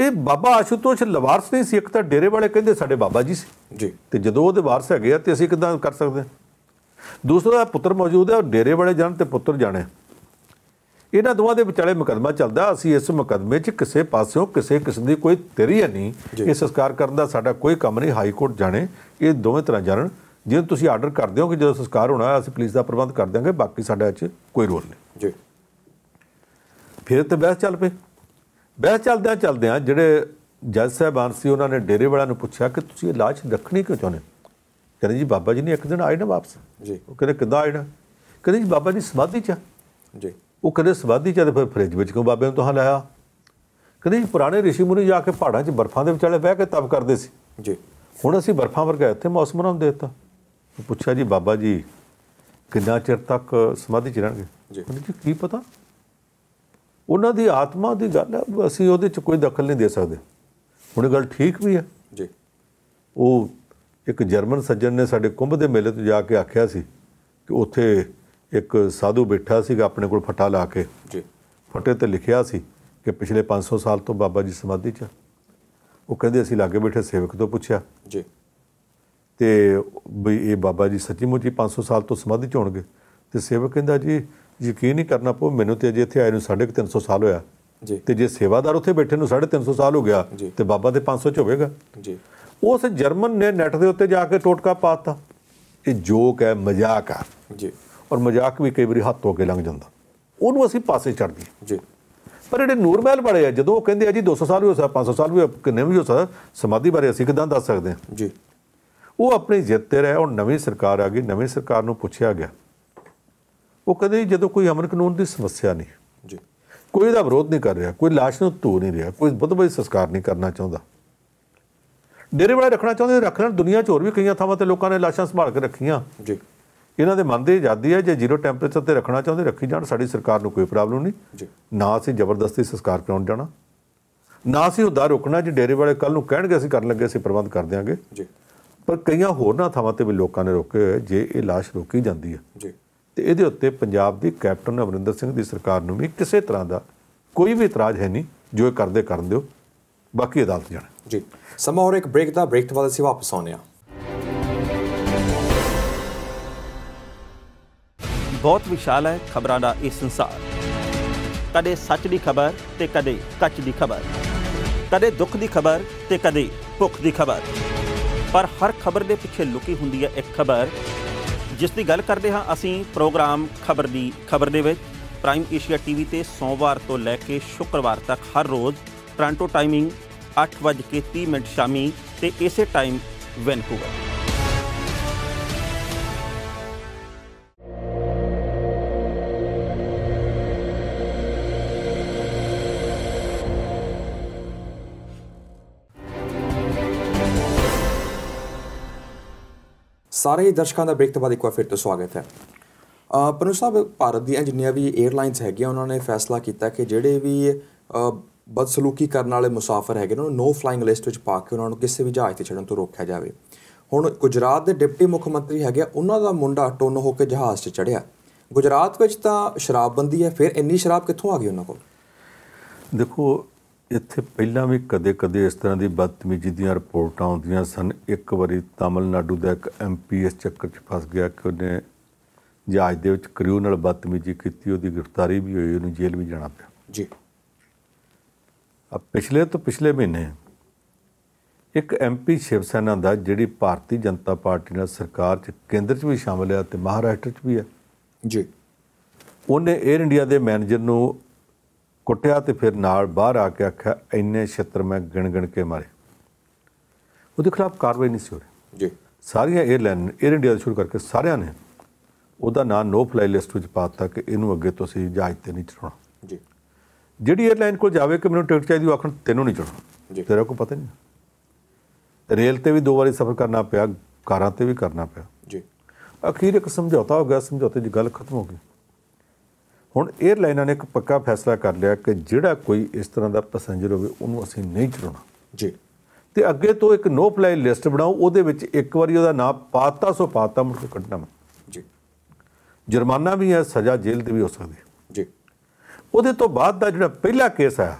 ਇਹ ਬਾਬਾ ਆਸ਼ੂਤੋਸ਼ ਲਵਾਰਸ ਨਹੀਂ ਸੀ ਇੱਕ ਤਾਂ ਡੇਰੇ ਵਾਲੇ ਕਹਿੰਦੇ ਸਾਡੇ ਬਾਬਾ ਜੀ ਸੀ ਜੀ ਤੇ ਜਦੋਂ ਉਹਦੇ ਵਾਰਸ ਹੈਗੇ ਆ ਤੇ ਅਸੀਂ ਕਿਦਾਂ ਕਰ ਸਕਦੇ ਹਾਂ ਦੂਸਰਾ ਪੁੱਤਰ ਮੌਜੂਦ ਹੈ ਉਹ ਡੇਰੇ ਵਾਲੇ ਜਾਣ ਤੇ ਪੁੱਤਰ ਜਾਣੇ ਇਹਨਾਂ ਦੋਵਾਂ ਦੇ ਵਿਚਾਲੇ ਮੁਕਦਮਾ ਚੱਲਦਾ ਅਸੀਂ ਇਸ ਮੁਕਦਮੇ 'ਚ ਕਿਸੇ ਪਾਸਿਓਂ ਕਿਸੇ ਕਿਸਮ ਦੀ ਕੋਈ ਤੇਰੀ ਨਹੀਂ ਇਹ ਸੰਸਕਾਰ ਕਰਨ ਦਾ ਸਾਡਾ ਕੋਈ ਕੰਮ ਨਹੀਂ ਹਾਈ ਕੋਰਟ ਜਾਣੇ ਇਹ ਦੋਵੇਂ ਤਰ੍ਹਾਂ ਜਾਣਣ ਜੇ ਤੁਸੀਂ ਆਰਡਰ ਕਰਦੇ ਹੋ ਕਿ ਜਦੋਂ ਸੰਸਕਾਰ ਹੋਣਾ ਅਸੀਂ ਪੁਲਿਸ ਦਾ ਪ੍ਰਬੰਧ ਕਰ ਦਿਆਂਗੇ ਬਾਕੀ ਸਾਡਾ 'ਚ ਕੋਈ ਰੋਲ ਨਹੀਂ ਜੀ ਫਿਰ ਤੇ ਬਹਿਸ ਚੱਲ ਪਈ ਬਹਿ ਚੱਲਦਿਆਂ ਚੱਲਦਿਆਂ ਜਿਹੜੇ ਜੱਜ ਸਾਹਿਬਾਨ ਸੀ ਉਹਨਾਂ ਨੇ ਡੇਰੇ ਵਾਲਿਆਂ ਨੂੰ ਪੁੱਛਿਆ ਕਿ ਤੁਸੀਂ ਇਹ ਲਾਸ਼ ਰੱਖਣੀ ਕਿਉਂ ਚਾਹੁੰਦੇ ਕਹਿੰਦੇ ਜੀ ਬਾਬਾ ਜੀ ਨੇ ਇੱਕ ਦਿਨ ਆਏ ਨਾ ਵਾਪਸ ਜੀ ਉਹ ਕਹਿੰਦੇ ਕਿੱਦਾਂ ਆਏ ਨਾ ਕਹਿੰਦੇ ਜੀ ਬਾਬਾ ਜੀ ਸਮਾਧੀ ਚ ਜੀ ਉਹ ਕਹਿੰਦੇ ਸਮਾਧੀ ਚ ਤੇ ਫਿਰ ਫ੍ਰਿਜ ਵਿੱਚ ਕਿਉਂ ਬਾਬੇ ਨੂੰ ਤੁਹਾਂ ਲਾਇਆ ਕਹਿੰਦੇ ਜੀ ਪੁਰਾਣੇ ਰਿਸ਼ੀ ਮੁਨੀ ਜਾ ਕੇ ਪਹਾੜਾਂ 'ਚ ਬਰਫਾਂ ਦੇ ਵਿਚਾਲੇ ਬਹਿ ਕੇ ਤਪ ਕਰਦੇ ਸੀ ਜੀ ਹੁਣ ਅਸੀਂ ਬਰਫਾਂ ਵਰਗਾ ਇੱਥੇ ਮੌਸਮ ਨੂੰ ਦੇ ਦਿੱਤਾ ਪੁੱਛਿਆ ਜੀ ਬਾਬਾ ਜੀ ਕਿੰਨਾ ਚਿਰ ਤੱਕ ਸਮਾਧੀ ਚ ਰਹਿਣਗੇ ਜੀ ਕੀ ਪਤਾ ਉਹਨਾਂ ਦੀ ਆਤਮਾ ਦੀ ਗੱਲ ਹੈ ਅਸੀਂ ਉਹਦੇ 'ਚ ਕੋਈ ਦਖਲ ਨਹੀਂ ਦੇ ਸਕਦੇ ਹੁਣ ਗੱਲ ਠੀਕ ਵੀ ਹੈ ਜੀ ਉਹ ਇੱਕ ਜਰਮਨ ਸੱਜਣ ਨੇ ਸਾਡੇ ਕੁੰਭ ਦੇ ਮੇਲੇ ਤੋਂ ਜਾ ਕੇ ਆਖਿਆ ਸੀ ਕਿ ਉੱਥੇ ਇੱਕ ਸਾਧੂ ਬੈਠਾ ਸੀਗਾ ਆਪਣੇ ਕੋਲ ਫਟਾ ਲਾ ਕੇ ਜੀ ਫਟੇ ਤੇ ਲਿਖਿਆ ਸੀ ਕਿ ਪਿਛਲੇ 500 ਸਾਲ ਤੋਂ ਬਾਬਾ ਜੀ ਸਮਾਧੀ 'ਚ ਉਹ ਕਹਿੰਦੇ ਅਸੀਂ ਲਾਗੇ ਬੈਠੇ ਸੇਵਕ ਤੋਂ ਪੁੱਛਿਆ ਜੀ ਤੇ ਵੀ ਇਹ ਬਾਬਾ ਜੀ ਸੱਚੀ ਮੁੱਚੀ 500 ਸਾਲ ਤੋਂ ਸਮਾਧੀ 'ਚ ਹੋਣਗੇ ਤੇ ਸੇਵਕ ਕਹਿੰਦਾ ਜੀ ਯਕੀਨ ਹੀ ਕਰਨਾ ਪਊ ਮੈਨੂੰ ਤੇ ਅਜੇ ਇੱਥੇ ਆਏ ਨੂੰ 350 ਸਾਲ ਹੋਇਆ ਜੀ ਤੇ ਜੇ ਸੇਵਾਦਾਰ ਉੱਥੇ ਬੈਠੇ ਨੂੰ 350 ਸਾਲ ਹੋ ਗਿਆ ਤੇ ਬਾਬਾ ਦੇ 500 ਚ ਹੋਵੇਗਾ ਜੀ ਉਸ ਜਰਮਨ ਨੇ ਨੈਟ ਦੇ ਉੱਤੇ ਜਾ ਕੇ ਟੋਟਕਾ ਪਾਤਾ ਇਹ ਜੋਕ ਹੈ ਮਜ਼ਾਕ ਹੈ ਜੀ ਔਰ ਮਜ਼ਾਕ ਵੀ ਕਈ ਵਾਰੀ ਹੱਥੋਂ ਹੋ ਕੇ ਲੰਘ ਜਾਂਦਾ ਉਹਨੂੰ ਅਸੀਂ ਪਾਸੇ ਛੱਡ ਦਈਏ ਜੀ ਪਰ ਜਿਹੜੇ ਨੂਰ ਮਹਿਲ ਵਾਲੇ ਆ ਜਦੋਂ ਉਹ ਕਹਿੰਦੇ ਆ ਜੀ 200 ਸਾਲ ਵੀ ਹੋ ਸਕਦਾ 500 ਸਾਲ ਵੀ ਹੋ ਕਿੰਨੇ ਵੀ ਹੋ ਸਕਦਾ ਸਮਾਧੀ ਬਾਰੇ ਅਸੀਂ ਕਿਦਾਂ ਦੱਸ ਸਕਦੇ ਹਾਂ ਜੀ ਉਹ ਆਪਣੀ ਜਿੱਤ ਤੇ ਰਹਿ ਔਰ ਨਵੀਂ ਸਰਕਾਰ ਆ ਗਈ ਨਵੀਂ ਸਰਕਾਰ ਨੂੰ ਪੁੱਛਿਆ ਗਿਆ ਉਹ ਕਦੇ ਜਦੋਂ ਕੋਈ ਅਮਨ ਕਾਨੂੰਨ ਦੀ ਸਮੱਸਿਆ ਨਹੀਂ ਜੀ ਕੋਈ ਇਹਦਾ ਵਿਰੋਧ ਨਹੀਂ ਕਰ ਰਿਹਾ ਕੋਈ ਲਾਸ਼ ਨੂੰ ਧੋ ਨਹੀਂ ਰਿਹਾ ਕੋਈ ਬਦਬਈ ਸੰਸਕਾਰ ਨਹੀਂ ਕਰਨਾ ਚਾਹੁੰਦਾ ਡੇਰੇ ਵਾਲੇ ਰੱਖਣਾ ਚਾਹੁੰਦੇ ਰੱਖਣ ਲੈਣ ਦੁਨੀਆ 'ਚ ਹੋਰ ਵੀ ਕਈਆਂ ਥਾਵਾਂ ਤੇ ਲੋਕਾਂ ਨੇ ਲਾਸ਼ਾਂ ਸੰਭਾਲ ਕੇ ਰੱਖੀਆਂ ਜੀ ਇਹਨਾਂ ਦੇ ਮਨ ਦੀ ਆਜ਼ਾਦੀ ਹੈ ਜੇ ਜ਼ੀਰੋ ਟੈਂਪਰੇਚਰ ਤੇ ਰੱਖਣਾ ਚਾਹੁੰਦੇ ਰੱਖੀ ਜਾਣ ਸਾਡੀ ਸਰਕਾਰ ਨੂੰ ਕੋਈ ਪ੍ਰੋਬਲਮ ਨਹੀਂ ਜੀ ਨਾ ਅਸੀਂ ਜ਼ਬਰਦਸਤੀ ਸੰਸਕਾਰ ਕਰਾਉਣ ਜਾਣਾ ਨਾ ਅਸੀਂ ਉਹਦਾ ਰੋਕਣਾ ਜੇ ਡੇਰੇ ਵਾਲੇ ਕੱਲ ਨੂੰ ਕਹਿਣਗੇ ਅਸੀਂ ਕਰਨ ਲੱਗੇ ਅਸੀਂ ਪ੍ਰਬੰਧ ਕਰ ਦਿਆਂਗੇ ਜੀ ਪਰ ਕਈਆਂ ਹੋਰ ਨਾ ਥਾਵਾਂ ਤੇ ਵੀ ਲੋਕਾਂ ਨੇ ਰੋਕੇ ਜੇ ਇਹ ਲਾਸ਼ ਰੋਕੀ ਜਾਂਦੀ ਹੈ ਜੀ ਤੇ ਇਹਦੇ ਉੱਤੇ ਪੰਜਾਬ ਦੀ ਕੈਪਟਨ ਅਮਰਿੰਦਰ ਸਿੰਘ ਦੀ ਸਰਕਾਰ ਨੂੰ ਵੀ ਕਿਸੇ ਤਰ੍ਹਾਂ ਦਾ ਕੋਈ ਵੀ ਇਤਰਾਜ਼ ਹੈ ਨਹੀਂ ਜੋ ਇਹ ਕਰਦੇ ਕਰਨ ਦਿਓ ਬਾਕੀ ਅਦਾਲਤ ਜਾਣਾ ਜੀ ਸਮਾਂ ਹੋਰ ਇੱਕ ਬ੍ਰੇਕ ਦਾ ਬ੍ਰੇਕ ਤੋਂ ਬਾਅਦ ਅਸੀਂ ਵਾਪਸ ਆਉਂਦੇ ਆ ਬਹੁਤ ਵਿਸ਼ਾਲ ਹੈ ਖਬਰਾਂ ਦਾ ਇਹ ਸੰਸਾਰ ਕਦੇ ਸੱਚ ਦੀ ਖਬਰ ਤੇ ਕਦੇ ਕੱਚ ਦੀ ਖਬਰ ਕਦੇ ਦੁੱਖ ਦੀ ਖਬਰ ਤੇ ਕਦੇ ਭੁੱਖ ਦੀ ਖਬਰ ਪਰ ਹਰ ਖਬਰ ਦੇ ਪਿੱਛੇ ਲੁਕੀ ਹੁੰਦੀ ਹੈ ਇੱਕ ਖਬਰ ਜਿਸ ਦੀ ਗੱਲ ਕਰਦੇ ਹਾਂ ਅਸੀਂ ਪ੍ਰੋਗਰਾਮ ਖਬਰ ਦੀ ਖਬਰ ਦੇ ਵਿੱਚ ਪ੍ਰਾਈਮ ਏਸ਼ੀਆ ਟੀਵੀ ਤੇ ਸੋਮਵਾਰ ਤੋਂ ਲੈ ਕੇ ਸ਼ੁੱਕਰਵਾਰ ਤੱਕ ਹਰ ਰੋਜ਼ ਟ੍ਰਾਂਟੋ ਟਾਈਮਿੰਗ 8:30 ਮਿੰਟ ਸ਼ਾਮੀ ਤੇ ਇਸੇ ਟਾਈਮ ਵੈਨਕੂਵਰ ਸਾਰੇ ਦਰਸ਼ਕਾਂ ਦਾ ਬ੍ਰੇਕ ਤੋਂ ਬਾਅਦ ਇੱਕ ਵਾਰ ਫਿਰ ਤੋਂ ਸਵਾਗਤ ਹੈ ਪਰਨੂ ਸਾਹਿਬ ਭਾਰਤ ਦੀਆਂ ਜਿੰਨੀਆਂ ਵੀ 에ਅਰਲਾਈਨਸ ਹੈਗੀਆਂ ਉਹਨਾਂ ਨੇ ਫੈਸਲਾ ਕੀਤਾ ਕਿ ਜਿਹੜੇ ਵੀ ਬਦਸਲੂਕੀ ਕਰਨ ਵਾਲੇ ਮੁਸਾਫਰ ਹੈਗੇ ਉਹਨਾਂ ਨੂੰ ਨੋ ਫਲਾਈਂਗ ਲਿਸਟ ਵਿੱਚ ਪਾ ਕੇ ਉਹਨਾਂ ਨੂੰ ਕਿਸੇ ਵੀ ਜਹਾਜ਼ ਤੇ ਚੜਨ ਤੋਂ ਰੋਕਿਆ ਜਾਵੇ ਹੁਣ ਗੁਜਰਾਤ ਦੇ ਡਿਪਟੀ ਮੁੱਖ ਮੰਤਰੀ ਹੈਗੇ ਉਹਨਾਂ ਦਾ ਮੁੰਡਾ ਟੋਨ ਹੋ ਕੇ ਜਹਾਜ਼ 'ਚ ਚੜਿਆ ਗੁਜਰਾਤ ਵਿੱਚ ਤਾਂ ਸ਼ਰਾਬਬੰਦੀ ਹੈ ਫਿਰ ਇੰਨੀ ਸ਼ਰਾਬ ਕਿੱਥੋਂ ਆ ਗਈ ਉਹਨਾਂ ਕੋਲ ਦੇਖੋ ਇੱਥੇ ਪਹਿਲਾਂ ਵੀ ਕਦੇ-ਕਦੇ ਇਸ ਤਰ੍ਹਾਂ ਦੀ ਬਦਤਮੀਜ਼ੀ ਦੀਆਂ ਰਿਪੋਰਟਾਂ ਆਉਂਦੀਆਂ ਸਨ ਇੱਕ ਵਾਰੀ ਤਾਮਿਲਨਾਡੂ ਦਾ ਇੱਕ ਐਮਪੀ ਇਸ ਚੱਕਰ 'ਚ ਫਸ ਗਿਆ ਕਿ ਉਹਨੇ ਜਹਾਜ਼ ਦੇ ਵਿੱਚ ਕਰਿਊ ਨਾਲ ਬਦਤਮੀਜ਼ੀ ਕੀਤੀ ਉਹਦੀ ਗ੍ਰਿਫਤਾਰੀ ਵੀ ਹੋਈ ਉਹਨੂੰ ਜੇਲ੍ਹ ਵੀ ਜਾਣਾ ਪਿਆ ਜੀ ਅਬ ਪਿਛਲੇ ਤੋਂ ਪਿਛਲੇ ਮਹੀਨੇ ਇੱਕ ਐਮਪੀ ਸ਼ਿਵ ਸੈਨਾ ਦਾ ਜਿਹੜੀ ਭਾਰਤੀ ਜਨਤਾ ਪਾਰਟੀ ਨਾਲ ਸਰਕਾਰ 'ਚ ਕੇਂਦਰ 'ਚ ਵੀ ਸ਼ਾਮਲ ਹੈ ਤੇ ਮਹਾਰਾਸ਼ਟਰ 'ਚ ਵੀ ਹੈ ਜੀ ਉਹਨੇ 에ਅਰ ਇੰਡੀਆ ਦੇ ਮੈਨੇਜਰ ਨੂੰ ਕੁੱਟਿਆ ਤੇ ਫਿਰ ਨਾਲ ਬਾਹਰ ਆ ਕੇ ਆਖਿਆ ਇੰਨੇ ਛੱਤਰ ਮੈਂ ਗਿਣ ਗਿਣ ਕੇ ਮਾਰੇ ਉਹਦੇ ਖਿਲਾਫ ਕਾਰਵਾਈ ਨਹੀਂ ਸੀ ਹੋ ਰਹੀ ਜੀ ਸਾਰੀਆਂ 에ਅਰਲਾਈਨ 에ਅਰ ਇੰਡੀਆ ਸ਼ੁਰੂ ਕਰਕੇ ਸਾਰਿਆਂ ਨੇ ਉਹਦਾ ਨਾਂ ਨੋ ਫਲਾਈ ਲਿਸਟ ਵਿੱਚ ਪਾਤਾ ਕਿ ਇਹਨੂੰ ਅੱਗੇ ਤੋਂ ਅਸੀਂ ਜਹਾਜ਼ ਤੇ ਨਹੀਂ ਚੜਾਉਣਾ ਜੀ ਜਿਹੜੀ 에ਅਰਲਾਈਨ ਕੋਲ ਜਾਵੇ ਕਿ ਮੈਨੂੰ ਟਿਕਟ ਚਾਹੀਦੀ ਉਹ ਆਖਣ ਤੈਨੂੰ ਨਹੀਂ ਚੜਾਉਣਾ ਜੀ ਤੇਰਾ ਕੋਈ ਪਤਾ ਨਹੀਂ ਰੇਲ ਤੇ ਵੀ ਦੋ ਵਾਰੀ ਸਫ਼ਰ ਕਰਨਾ ਪਿਆ ਕਾਰਾਂ ਤੇ ਵੀ ਕਰਨਾ ਪਿਆ ਜੀ ਅਖੀਰ ਇੱਕ ਸਮਝੌਤਾ ਹੋ ਗਿਆ ਸਮਝੌਤੇ ਦੀ ਗੱਲ ਖਤਮ ਹੋ ਗਈ ਹੁਣ 에ਅਰਲਾਈਨਾਂ ਨੇ ਇੱਕ ਪੱਕਾ ਫੈਸਲਾ ਕਰ ਲਿਆ ਕਿ ਜਿਹੜਾ ਕੋਈ ਇਸ ਤਰ੍ਹਾਂ ਦਾ ਪੈਸੇਂਜਰ ਹੋਵੇ ਉਹਨੂੰ ਅਸੀਂ ਨਹੀਂ ਚੜਾਉਣਾ ਜੀ ਤੇ ਅੱਗੇ ਤੋਂ ਇੱਕ ਨੋ ਫਲਾਈ ਲਿਸਟ ਬਣਾਓ ਉਹਦੇ ਵਿੱਚ ਇੱਕ ਵਾਰੀ ਉਹਦਾ ਨਾਮ ਪਾਤਾ ਸੋ ਪਾਤਾ ਮੁੜ ਕੇ ਕੱਢਣਾ ਜੀ ਜੁਰਮਾਨਾ ਵੀ ਹੈ ਸਜ਼ਾ ਜੇਲ੍ਹ ਦੀ ਵੀ ਹੋ ਸਕਦੀ ਜੀ ਉਹਦੇ ਤੋਂ ਬਾਅਦ ਦਾ ਜਿਹੜਾ ਪਹਿਲਾ ਕੇਸ ਆਇਆ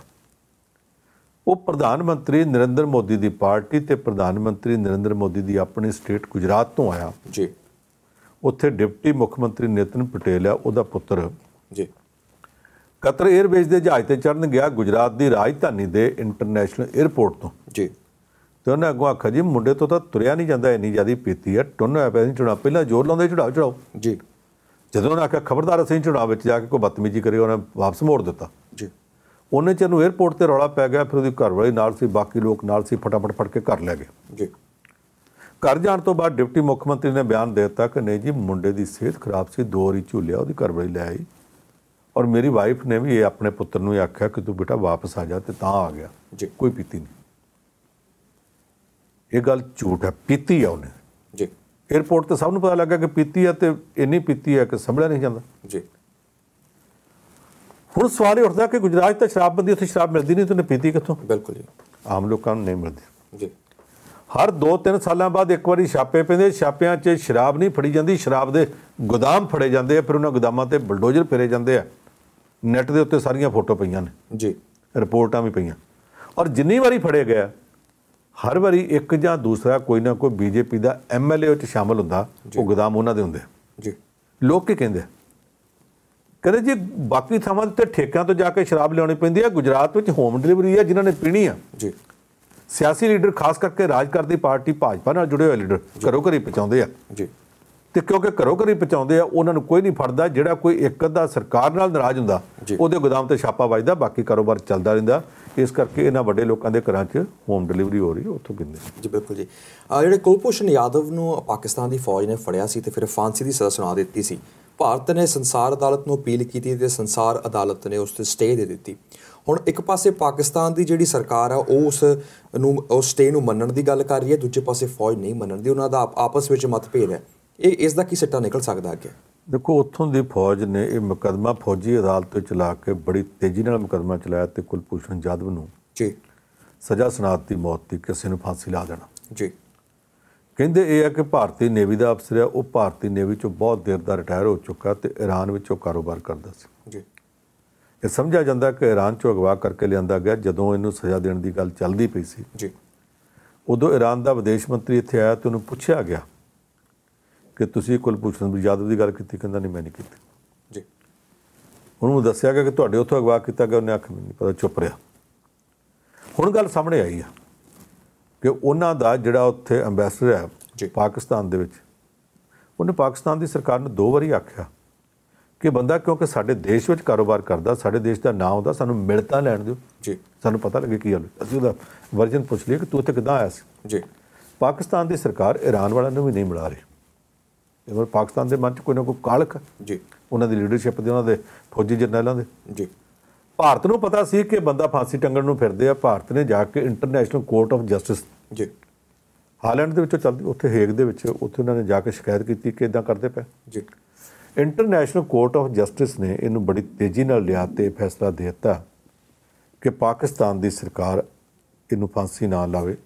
ਉਹ ਪ੍ਰਧਾਨ ਮੰਤਰੀ ਨਰਿੰਦਰ ਮੋਦੀ ਦੀ ਪਾਰਟੀ ਤੇ ਪ੍ਰਧਾਨ ਮੰਤਰੀ ਨਰਿੰਦਰ ਮੋਦੀ ਦੀ ਆਪਣੀ ਸਟੇਟ ਗੁਜਰਾਤ ਤੋਂ ਆਇਆ ਜੀ ਉੱਥੇ ਡਿਪਟੀ ਮੁੱਖ ਮੰਤਰੀ ਨਿਤਨ ਪਟੇਲ ਆ ਉਹਦਾ ਪੁੱਤਰ ਜੀ ਕਤਰ 에ਅਰਵੇਜ਼ ਦੇ ਜਹਾਜ਼ ਤੇ ਚੜਨ ਗਿਆ ਗੁਜਰਾਤ ਦੀ ਰਾਜਧਾਨੀ ਦੇ ਇੰਟਰਨੈਸ਼ਨਲ 에ਅਰਪੋਰਟ ਤੋਂ ਜੀ ਤੇ ਉਹਨੇ ਅੱਗੋਂ ਆਖਿਆ ਜੀ ਮੁੰਡੇ ਤੋਂ ਤਾਂ ਤੁਰਿਆ ਨਹੀਂ ਜਾਂਦਾ ਇੰਨੀ ਜ਼ਿਆਦੀ ਪੀਤੀ ਹੈ ਟੁੰਨ ਹੋਇਆ ਪਿਆ ਨਹੀਂ ਚੜਾ ਪਹਿਲਾਂ ਜ਼ੋਰ ਲਾਉਂਦੇ ਚੜਾਓ ਚੜਾਓ ਜੀ ਜਦੋਂ ਉਹਨੇ ਆਖਿਆ ਖਬਰਦਾਰ ਅਸੀਂ ਚੜਾ ਵਿੱਚ ਜਾ ਕੇ ਕੋਈ ਬਦਤਮੀਜੀ ਕਰੇ ਉਹਨੇ ਵਾਪਸ ਮੋੜ ਦਿੱਤਾ ਜੀ ਉਹਨੇ ਨੂੰ 에ਅਰਪੋਰਟ ਤੇ ਰੌਲਾ ਪੈ ਗਿਆ ਫਿਰ ਉਹਦੀ ਘਰਵਾਲੀ ਨਾਲ ਸੀ ਬਾਕੀ ਲੋਕ ਨਾਲ ਸੀ ਫਟਾਫਟ ਫੜ ਕੇ ਘਰ ਲੈ ਗਏ ਜੀ ਘਰ ਜਾਣ ਤੋਂ ਬਾਅਦ ਡਿਪਟੀ ਮੁੱਖ ਮੰਤਰੀ ਨੇ ਬਿਆਨ ਦੇ ਦਿੱਤਾ ਕਿ ਨਹੀਂ ਜੀ ਮੁੰਡੇ ਦੀ ਸਿਹਤ ਖਰਾਬ ਸੀ ਦੋ ਵਾਰੀ ਝੂਲਿਆ ਉਹਦੀ ਘਰਵਾਲੀ ਲੈ ਆਈ ਔਰ ਮੇਰੀ ਵਾਈਫ ਨੇ ਵੀ ਆਪਣੇ ਪੁੱਤਰ ਨੂੰ ਆਖਿਆ ਕਿ ਤੂੰ ਬੇਟਾ ਵਾਪਸ ਆ ਜਾ ਤੇ ਤਾਂ ਆ ਗਿਆ ਜੀ ਕੋਈ ਪੀਤੀ ਨਹੀਂ ਇਹ ਗੱਲ ਝੂਠ ਹੈ ਪੀਤੀ ਆ ਉਹਨੇ ਜੀ 에어ਪੋਰਟ ਤੇ ਸਭ ਨੂੰ ਪਤਾ ਲੱਗਾ ਕਿ ਪੀਤੀ ਆ ਤੇ ਇੰਨੀ ਪੀਤੀ ਆ ਕਿ ਸੰਭਲਿਆ ਨਹੀਂ ਜਾਂਦਾ ਜੀ ਹੁਣ ਸਵਾਲ ਇਹ ਉੱਠਦਾ ਕਿ ਗੁਜਰਾਤ ਤਾਂ ਸ਼ਰਾਬਬੰਦੀ ਉੱਥੇ ਸ਼ਰਾਬ ਮਿਲਦੀ ਨਹੀਂ ਤੇ ਉਹਨੇ ਪੀਤੀ ਕਿੱਥੋਂ ਬਿਲਕੁਲ ਜੀ ਆਮ ਲੋਕਾਂ ਨੂੰ ਨਹੀਂ ਮਿਲਦੀ ਜੀ ਹਰ 2-3 ਸਾਲਾਂ ਬਾਅਦ ਇੱਕ ਵਾਰੀ ਛਾਪੇ ਪੈਂਦੇ ਛਾਪਿਆਂ 'ਚ ਸ਼ਰਾਬ ਨਹੀਂ ਫੜੀ ਜਾਂਦੀ ਸ਼ਰਾਬ ਦੇ ਗੋਦਾਮ ਫੜੇ ਜਾਂਦੇ ਆ ਫਿਰ ਉਹਨਾਂ ਗੋਦਾਮਾਂ ਤੇ ਬਲਡੋਜ਼ਰ ਫੇਰੇ ਜਾਂਦੇ ਆ ਨੈਟ ਦੇ ਉੱਤੇ ਸਾਰੀਆਂ ਫੋਟੋ ਪਈਆਂ ਨੇ ਜੀ ਰਿਪੋਰਟਾਂ ਵੀ ਪਈਆਂ ਔਰ ਜਿੰਨੀ ਵਾਰੀ ਫੜੇ ਗਿਆ ਹਰ ਵਾਰੀ ਇੱਕ ਜਾਂ ਦੂਸਰਾ ਕੋਈ ਨਾ ਕੋਈ ਬੀਜੇਪੀ ਦਾ ਐਮਐਲਏ ਵਿੱਚ ਸ਼ਾਮਲ ਹੁੰਦਾ ਉਹ ਗਦਾਮ ਉਹਨਾਂ ਦੇ ਹੁੰਦੇ ਜੀ ਲੋਕ ਕੀ ਕਹਿੰਦੇ ਕਹਿੰਦੇ ਜੀ ਬਾਕੀ ਥਾਵਾਂ ਤੇ ਠੇਕਿਆਂ ਤੋਂ ਜਾ ਕੇ ਸ਼ਰਾਬ ਲਿਆਉਣੀ ਪੈਂਦੀ ਹੈ ਗੁਜਰਾਤ ਵਿੱਚ ਹੋਮ ਡਿਲੀਵਰੀ ਹੈ ਜਿਨ੍ਹਾਂ ਨੇ ਪੀਣੀ ਆ ਜੀ ਸਿਆਸੀ ਲੀਡਰ ਖਾਸ ਕਰਕੇ ਰਾਜ ਕਰਦੀ ਪਾਰਟੀ ਭਾਜਪਾ ਨਾਲ ਜੁੜੇ ਹੋਏ ਲੀਡਰ ਘਰੋ ਘਰੀ ਪਹੁੰਚਾਉਂਦੇ ਆ ਜੀ ਤੇ ਕਿਉਂਕਿ ਘਰੋ ਘਰੀ ਪਹੁੰਚਾਉਂਦੇ ਆ ਉਹਨਾਂ ਨੂੰ ਕੋਈ ਨਹੀਂ ਫੜਦਾ ਜਿਹੜਾ ਕੋਈ ਇੱਕ ਅੱਧਾ ਸਰਕਾਰ ਨਾਲ ਨਾਰਾਜ਼ ਹੁੰਦਾ ਉਹਦੇ ਗੋਦਾਮ ਤੇ ਛਾਪਾ ਵੱਜਦਾ ਬਾਕੀ ਕਾਰੋਬਾਰ ਚੱਲਦਾ ਰਹਿੰਦਾ ਇਸ ਕਰਕੇ ਇਹਨਾਂ ਵੱਡੇ ਲੋਕਾਂ ਦੇ ਘਰਾਂ 'ਚ ਹੋਮ ਡਿਲੀਵਰੀ ਹੋ ਰਹੀ ਹੈ ਉੱਥੋਂ ਕਿੰਨੇ ਜੀ ਬਿਲਕੁਲ ਜੀ ਜਿਹੜੇ ਕੁਲਪੂਸ਼ਨ ਯਾਦਵ ਨੂੰ ਪਾਕਿਸਤਾਨ ਦੀ ਫੌਜ ਨੇ ਫੜਿਆ ਸੀ ਤੇ ਫਿਰ ਫਾਂਸੀ ਦੀ ਸਜ਼ਾ ਸੁਣਾ ਦਿੱਤੀ ਸੀ ਭਾਰਤ ਨੇ ਸੰਸਾਰ ਅਦਾਲਤ ਨੂੰ ਅਪੀਲ ਕੀਤੀ ਤੇ ਸੰਸਾਰ ਅਦਾਲਤ ਨੇ ਉਸ ਤੇ ਸਟੇ ਦੇ ਦਿੱਤੀ ਹੁਣ ਇੱਕ ਪਾਸੇ ਪਾਕਿਸਤਾਨ ਦੀ ਜਿਹੜੀ ਸਰਕਾਰ ਆ ਉਹ ਉਸ ਨੂੰ ਉਸ ਸਟੇ ਨੂੰ ਮੰਨਣ ਦੀ ਗੱਲ ਕਰ ਰਹੀ ਹੈ ਦੂਜੇ ਪਾਸੇ ਫੌਜ ਨਹੀਂ ਮੰਨਣ ਦੀ ਉਹਨਾਂ ਦਾ ਆਪਸ ਵਿੱਚ ਮਤਭੇਦ ਹੈ ਇਹ ਇਸ ਦਾ ਕੀ ਸਿੱਟਾ ਨਿਕਲ ਸਕਦਾ ਅੱਗੇ ਦੇਖੋ ਉੱਥੋਂ ਦੀ ਫੌਜ ਨੇ ਇਹ ਮੁਕਦਮਾ ਫੌਜੀ ਅਦਾਲਤ ਤੋਂ ਚਲਾ ਕੇ ਬੜੀ ਤੇਜ਼ੀ ਨਾਲ ਮੁਕਦਮਾ ਚਲਾਇਆ ਤੇ ਕੁਲਪੂਸ਼ਨ ਜਾਦਵ ਨੂੰ ਜੀ ਸਜ਼ਾ ਸੁਣਾਤੀ ਮੌਤ ਦੀ ਕਿਸੇ ਨੂੰ ਫਾਂਸੀ ਲਾ ਦੇਣਾ ਜੀ ਕਹਿੰਦੇ ਇਹ ਆ ਕਿ ਭਾਰਤੀ ਨੇਵੀ ਦਾ ਅਫਸਰ ਹੈ ਉਹ ਭਾਰਤੀ ਨੇਵੀ ਚੋਂ ਬਹੁਤ ਦੇਰ ਦਾ ਰਿਟਾਇਰ ਹੋ ਚੁੱਕਾ ਤੇ ਈਰਾਨ ਵਿੱਚੋਂ ਕਾਰੋਬਾਰ ਕਰਦਾ ਸੀ ਜੀ ਇਹ ਸਮਝਿਆ ਜਾਂਦਾ ਕਿ ਈਰਾਨ ਚੋਂ ਅਗਵਾ ਕਰਕੇ ਲਿਆਂਦਾ ਗਿਆ ਜਦੋਂ ਇਹਨੂੰ ਸਜ਼ਾ ਦੇਣ ਦੀ ਗੱਲ ਚੱਲਦੀ ਪਈ ਸੀ ਜੀ ਉਦੋਂ ਈਰਾਨ ਦਾ ਵਿਦੇਸ਼ ਮੰਤਰੀ ਇੱਥੇ ਆਇਆ ਤੇ ਉਹਨੂੰ ਪੁੱਛਿਆ ਗਿਆ ਕਿ ਤੁਸੀਂ ਕੁਲਭੂਸ਼ਣ ਯਾਦਵ ਦੀ ਗੱਲ ਕੀਤੀ ਕਹਿੰਦਾ ਨਹੀਂ ਮੈਂ ਨਹੀਂ ਕੀਤੀ ਜੀ ਉਹਨੂੰ ਦੱਸਿਆ ਗਿਆ ਕਿ ਤੁਹਾਡੇ ਉੱਥੋਂ ਅਗਵਾ ਕੀਤਾ ਗਿਆ ਉਹਨੇ ਅੱਖ ਨਹੀਂ ਪਤਾ ਚੁੱਪ ਰਿਹਾ ਹੁਣ ਗੱਲ ਸਾਹਮਣੇ ਆਈ ਆ ਕਿ ਉਹਨਾਂ ਦਾ ਜਿਹੜਾ ਉੱਥੇ ਐਮਬੈਸਡਰ ਹੈ ਪਾਕਿਸਤਾਨ ਦੇ ਵਿੱਚ ਉਹਨੇ ਪਾਕਿਸਤਾਨ ਦੀ ਸਰਕਾਰ ਨੂੰ ਦੋ ਵਾਰੀ ਆਖਿਆ ਕਿ ਬੰਦਾ ਕਿਉਂਕਿ ਸਾਡੇ ਦੇਸ਼ ਵਿੱਚ ਕਾਰੋਬਾਰ ਕਰਦਾ ਸਾਡੇ ਦੇਸ਼ ਦਾ ਨਾਮ ਆਉਂਦਾ ਸਾਨੂੰ ਮਿਲਤਾ ਲੈਣ ਦਿਓ ਜੀ ਸਾਨੂੰ ਪਤਾ ਲੱਗੇ ਕੀ ਹਾਲ ਅਸੀਂ ਉਹਦਾ ਵਰਜਨ ਪੁੱਛ ਲਿਆ ਕਿ ਤੂੰ ਇੱਥੇ ਕਿਦਾਂ ਆਇਆ ਸੀ ਜੀ ਪਾਕਿਸਤਾਨ ਦੀ ਸਰਕਾਰ ਈਰਾਨ ਵਾਲਿਆਂ ਨੂੰ ਵੀ ਨਹੀਂ ਮਿਲਾ ਰਹੀ ਉਹ ਪਾਕਿਸਤਾਨ ਦੇ ਮਨ 'ਚ ਕੋਈ ਨਾ ਕੋਈ ਕਾਲਕ ਜੀ ਉਹਨਾਂ ਦੀ ਲੀਡਰਸ਼ਿਪ ਦੇ ਉਹਨਾਂ ਦੇ ਫੌਜੀ ਜਰਨੈਲਾਂ ਦੇ ਜੀ ਭਾਰਤ ਨੂੰ ਪਤਾ ਸੀ ਕਿ ਬੰਦਾ ਫਾਂਸੀ ਟੰਗਣ ਨੂੰ ਫਿਰਦੇ ਆ ਭਾਰਤ ਨੇ ਜਾ ਕੇ ਇੰਟਰਨੈਸ਼ਨਲ ਕੋਰਟ ਆਫ ਜਸਟਿਸ ਜੀ ਹਾਲੈਂਡ ਦੇ ਵਿੱਚ ਚੱਲਦੀ ਉੱਥੇ ਹੇਗ ਦੇ ਵਿੱਚ ਉੱਥੇ ਉਹਨਾਂ ਨੇ ਜਾ ਕੇ ਸ਼ਿਕਾਇਤ ਕੀਤੀ ਕਿ ਇਦਾਂ ਕਰਦੇ ਪਏ ਜੀ ਇੰਟਰਨੈਸ਼ਨਲ ਕੋਰਟ ਆਫ ਜਸਟਿਸ ਨੇ ਇਹਨੂੰ ਬੜੀ ਤੇਜ਼ੀ ਨਾਲ ਲਿਆ ਤੇ ਫੈਸਲਾ ਦੇ ਦਿੱਤਾ ਕਿ ਪਾਕਿਸਤਾਨ ਦੀ ਸਰਕਾਰ ਇਹਨੂੰ ਫਾਂਸੀ ਨਾ ਲਾਵੇ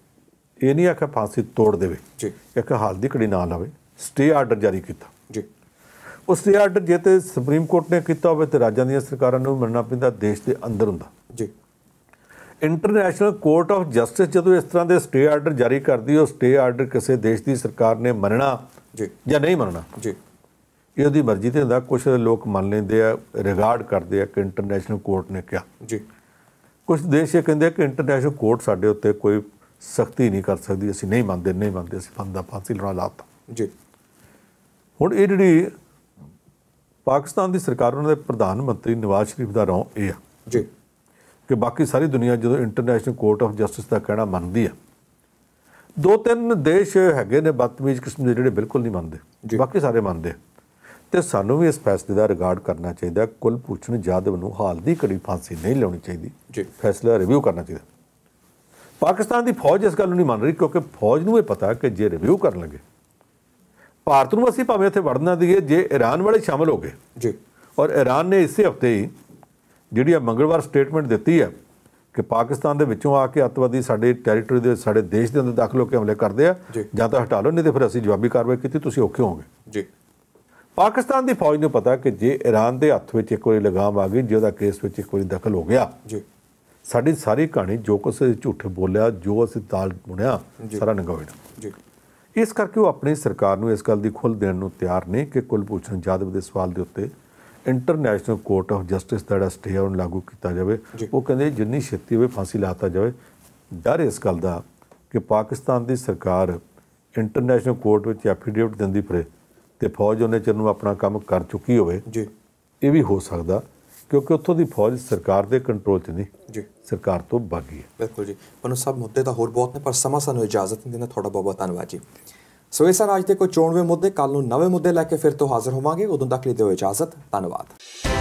ਇਹ ਨਹੀਂ ਆਖਿਆ ਫਾਂਸੀ ਤੋੜ ਦੇਵੇ ਜੀ ਇੱਕ ਹਾਲ ਦੀ ਕੜੀ ਨਾ ਲਾਵੇ ਸਟੇ ਆਰਡਰ ਜਾਰੀ ਕੀਤਾ ਜੀ ਉਸ ਸਟੇ ਆਰਡਰ ਜੇ ਤੇ ਸੁਪਰੀਮ ਕੋਰਟ ਨੇ ਕੀਤਾ ਹੋਵੇ ਤੇ ਰਾਜਾਂ ਦੀਆਂ ਸਰਕਾਰਾਂ ਨੂੰ ਮੰਨਣਾ ਪੈਂਦਾ ਦੇਸ਼ ਦੇ ਅੰਦਰ ਹੁੰਦਾ ਜੀ ਇੰਟਰਨੈਸ਼ਨਲ ਕੋਰਟ ਆਫ ਜਸਟਿਸ ਜਦੋਂ ਇਸ ਤਰ੍ਹਾਂ ਦੇ ਸਟੇ ਆਰਡਰ ਜਾਰੀ ਕਰਦੀ ਉਹ ਸਟੇ ਆਰਡਰ ਕਿਸੇ ਦੇਸ਼ ਦੀ ਸਰਕਾਰ ਨੇ ਮੰਨਣਾ ਜੀ ਜਾਂ ਨਹੀਂ ਮੰਨਣਾ ਜੀ ਇਹ ਉਹਦੀ ਮਰਜ਼ੀ ਤੇ ਹੁੰਦਾ ਕੁਝ ਲੋਕ ਮੰਨ ਲੈਂਦੇ ਆ ਰਿਗਾਰਡ ਕਰਦੇ ਆ ਕਿ ਇੰਟਰਨੈਸ਼ਨਲ ਕੋਰਟ ਨੇ ਕਿਹਾ ਜੀ ਕੁਝ ਦੇਸ਼ ਇਹ ਕਹਿੰਦੇ ਕਿ ਇੰਟਰਨੈਸ਼ਨਲ ਕੋਰਟ ਸਾਡੇ ਉੱਤੇ ਕੋਈ ਸਖਤੀ ਨਹੀਂ ਕਰ ਸਕਦੀ ਅਸੀਂ ਨਹੀਂ ਮੰਨਦੇ ਨਹੀਂ ਮੰਨਦੇ ਅਸੀਂ ਫੰਦਾ ਫਾਂਸੀ ਲੜਾ ਲਾਤਾ ਜੀ ਹੁਣ ਇਹ ਜਿਹੜੀ ਪਾਕਿਸਤਾਨ ਦੀ ਸਰਕਾਰ ਉਹਨਾਂ ਦੇ ਪ੍ਰਧਾਨ ਮੰਤਰੀ ਨਵਾਜ਼ ਸ਼ਰੀਫ ਦਾ ਰੌਂ ਇਹ ਆ ਜੀ ਕਿ ਬਾਕੀ ਸਾਰੀ ਦੁਨੀਆ ਜਦੋਂ ਇੰਟਰਨੈਸ਼ਨਲ ਕੋਰਟ ਆਫ ਜਸਟਿਸ ਦਾ ਕਹਿਣਾ ਮੰਨਦੀ ਆ ਦੋ ਤਿੰਨ ਦੇਸ਼ ਹੈਗੇ ਨੇ ਬਤਮੀਜ਼ ਕਿਸਮ ਦੇ ਜਿਹੜੇ ਬਿਲਕੁਲ ਨਹੀਂ ਮੰਨਦੇ ਬਾਕੀ ਸਾਰੇ ਮੰਨਦੇ ਤੇ ਸਾਨੂੰ ਵੀ ਇਸ ਫੈਸਲੇ ਦਾ ਰਿਗਾਰਡ ਕਰਨਾ ਚਾਹੀਦਾ ਕੁਲ ਪੁੱਛਣ ਜਾਦਵ ਨੂੰ ਹਾਲ ਦੀ ਕੜੀ ਫਾਂਸੀ ਨਹੀਂ ਲਾਉਣੀ ਚਾਹੀਦੀ ਜੀ ਫੈਸਲਾ ਰਿਵਿਊ ਕਰਨਾ ਚਾਹੀਦਾ ਪਾਕਿਸਤਾਨ ਦੀ ਫੌਜ ਇਸ ਗੱਲ ਨੂੰ ਨਹੀਂ ਮੰਨ ਰਹੀ ਕਿਉਂਕਿ ਫੌਜ ਨੂੰ ਇਹ ਪਤਾ ਕਿ ਜੇ ਰਿਵਿਊ ਕਰਨ ਲੱਗੇ ਭਾਰਤ ਨੂੰ ਅਸੀਂ ਭਾਵੇਂ ਉੱਥੇ ਵੜਨਾ ਦਈਏ ਜੇ ਈਰਾਨ ਵਾਲੇ ਸ਼ਾਮਲ ਹੋ ਗਏ ਜੀ ਔਰ ਈਰਾਨ ਨੇ ਇਸੇ ਹਫਤੇ ਹੀ ਜਿਹੜੀ ਆ ਮੰਗਲਵਾਰ ਸਟੇਟਮੈਂਟ ਦਿੱਤੀ ਹੈ ਕਿ ਪਾਕਿਸਤਾਨ ਦੇ ਵਿੱਚੋਂ ਆ ਕੇ ਅੱਤਵਾਦੀ ਸਾਡੇ ਟੈਰੀਟਰੀ ਦੇ ਸਾਡੇ ਦੇਸ਼ ਦੇ ਅੰਦਰ ਦਾਖਲ ਹੋ ਕੇ ਹਮਲੇ ਕਰਦੇ ਆ ਜਾਂ ਤਾਂ ਹਟਾ ਲਓ ਨਹੀਂ ਤੇ ਫਿਰ ਅਸੀਂ ਜਵਾਬੀ ਕਾਰਵਾਈ ਕੀਤੀ ਤੁਸੀਂ ਔਖੇ ਹੋਵੋਗੇ ਜੀ ਪਾਕਿਸਤਾਨ ਦੀ ਫੌਜ ਨੂੰ ਪਤਾ ਕਿ ਜੇ ਈਰਾਨ ਦੇ ਹੱਥ ਵਿੱਚ ਇੱਕ ਵਾਰੀ ਲਗਾਮ ਆ ਗਈ ਜਿਹਦਾ ਕੇਸ ਵਿੱਚ ਇੱਕ ਵਾਰੀ ਦਖਲ ਹੋ ਗਿਆ ਜੀ ਸਾਡੀ ਸਾਰੀ ਕਹਾਣੀ ਜੋ ਕੁਛ ਝੂਠ ਬੋਲਿਆ ਜੋ ਅਸੀਂ ਤਾਲ ਬੁਣਿਆ ਸਾਰਾ ਨੰਗਾ ਹੋਇਆ ਜੀ ਇਸ ਕਰਕੇ ਉਹ ਆਪਣੀ ਸਰਕਾਰ ਨੂੰ ਇਸ ਗੱਲ ਦੀ ਖੁੱਲ ਦੇਣ ਨੂੰ ਤਿਆਰ ਨਹੀਂ ਕਿ ਕੁਲਭੂਸ਼ਣ ਜਾਧਵ ਦੇ ਸਵਾਲ ਦੇ ਉੱਤੇ ਇੰਟਰਨੈਸ਼ਨਲ ਕੋਰਟ ਆਫ ਜਸਟਿਸ ਦਾ ਜਿਹੜਾ ਸਟੇ ਉਹਨੂੰ ਲਾਗੂ ਕੀਤਾ ਜਾਵੇ ਉਹ ਕਹਿੰਦੇ ਜਿੰਨੀ ਛੇਤੀ ਹੋਵੇ ਫਾਂਸੀ ਲਾਤਾ ਜਾਵੇ ਡਰ ਇਸ ਗੱਲ ਦਾ ਕਿ ਪਾਕਿਸਤਾਨ ਦੀ ਸਰਕਾਰ ਇੰਟਰਨੈਸ਼ਨਲ ਕੋਰਟ ਵਿੱਚ ਐਫੀਡੇਵਿਟ ਦਿੰਦੀ ਫਿਰੇ ਤੇ ਫੌਜ ਉਹਨੇ ਚਿਰ ਨੂੰ ਆਪਣਾ ਕੰਮ ਕਰ ਚੁੱਕੀ ਹੋਵੇ ਜੀ ਇਹ ਵੀ ਹੋ ਸਕਦਾ ਕਿਉਂਕਿ ਉੱਥੋਂ ਦੀ ਫੌਜ ਸਰਕਾਰ ਦੇ ਕੰਟਰੋਲ 'ਚ ਨਹੀਂ ਜੀ ਸਰਕਾਰ ਤੋਂ ਬਾਗੀ ਹੈ ਬਿਲਕੁਲ ਜੀ ਪਨੂ ਸਭ ਮੁੱਦੇ ਤਾਂ ਹੋਰ ਬਹੁਤ ਨੇ ਪਰ ਸਮਾਂ ਸਾਨੂੰ ਇਜਾਜ਼ਤ ਨਹੀਂ ਦਿੰਦਾ ਤੁਹਾਡਾ ਬਹੁਤ ਬਹੁਤ ਧੰਨਵਾਦ ਜੀ ਸੋ ਇਸ ਤਰ੍ਹਾਂ ਅੱਜ ਦੇ ਕੋਈ ਚੋਣਵੇਂ ਮੁੱਦੇ ਕੱਲ ਨੂੰ ਨਵੇਂ ਮੁੱਦੇ ਲੈ ਕੇ ਫਿਰ ਤੋਂ ਹਾਜ਼ਰ ਹੋਵਾਂਗੇ ਉਦੋਂ ਤੱਕ ਲਈ ਦਿਓ ਇਜਾਜ਼ਤ ਧੰਨਵਾਦ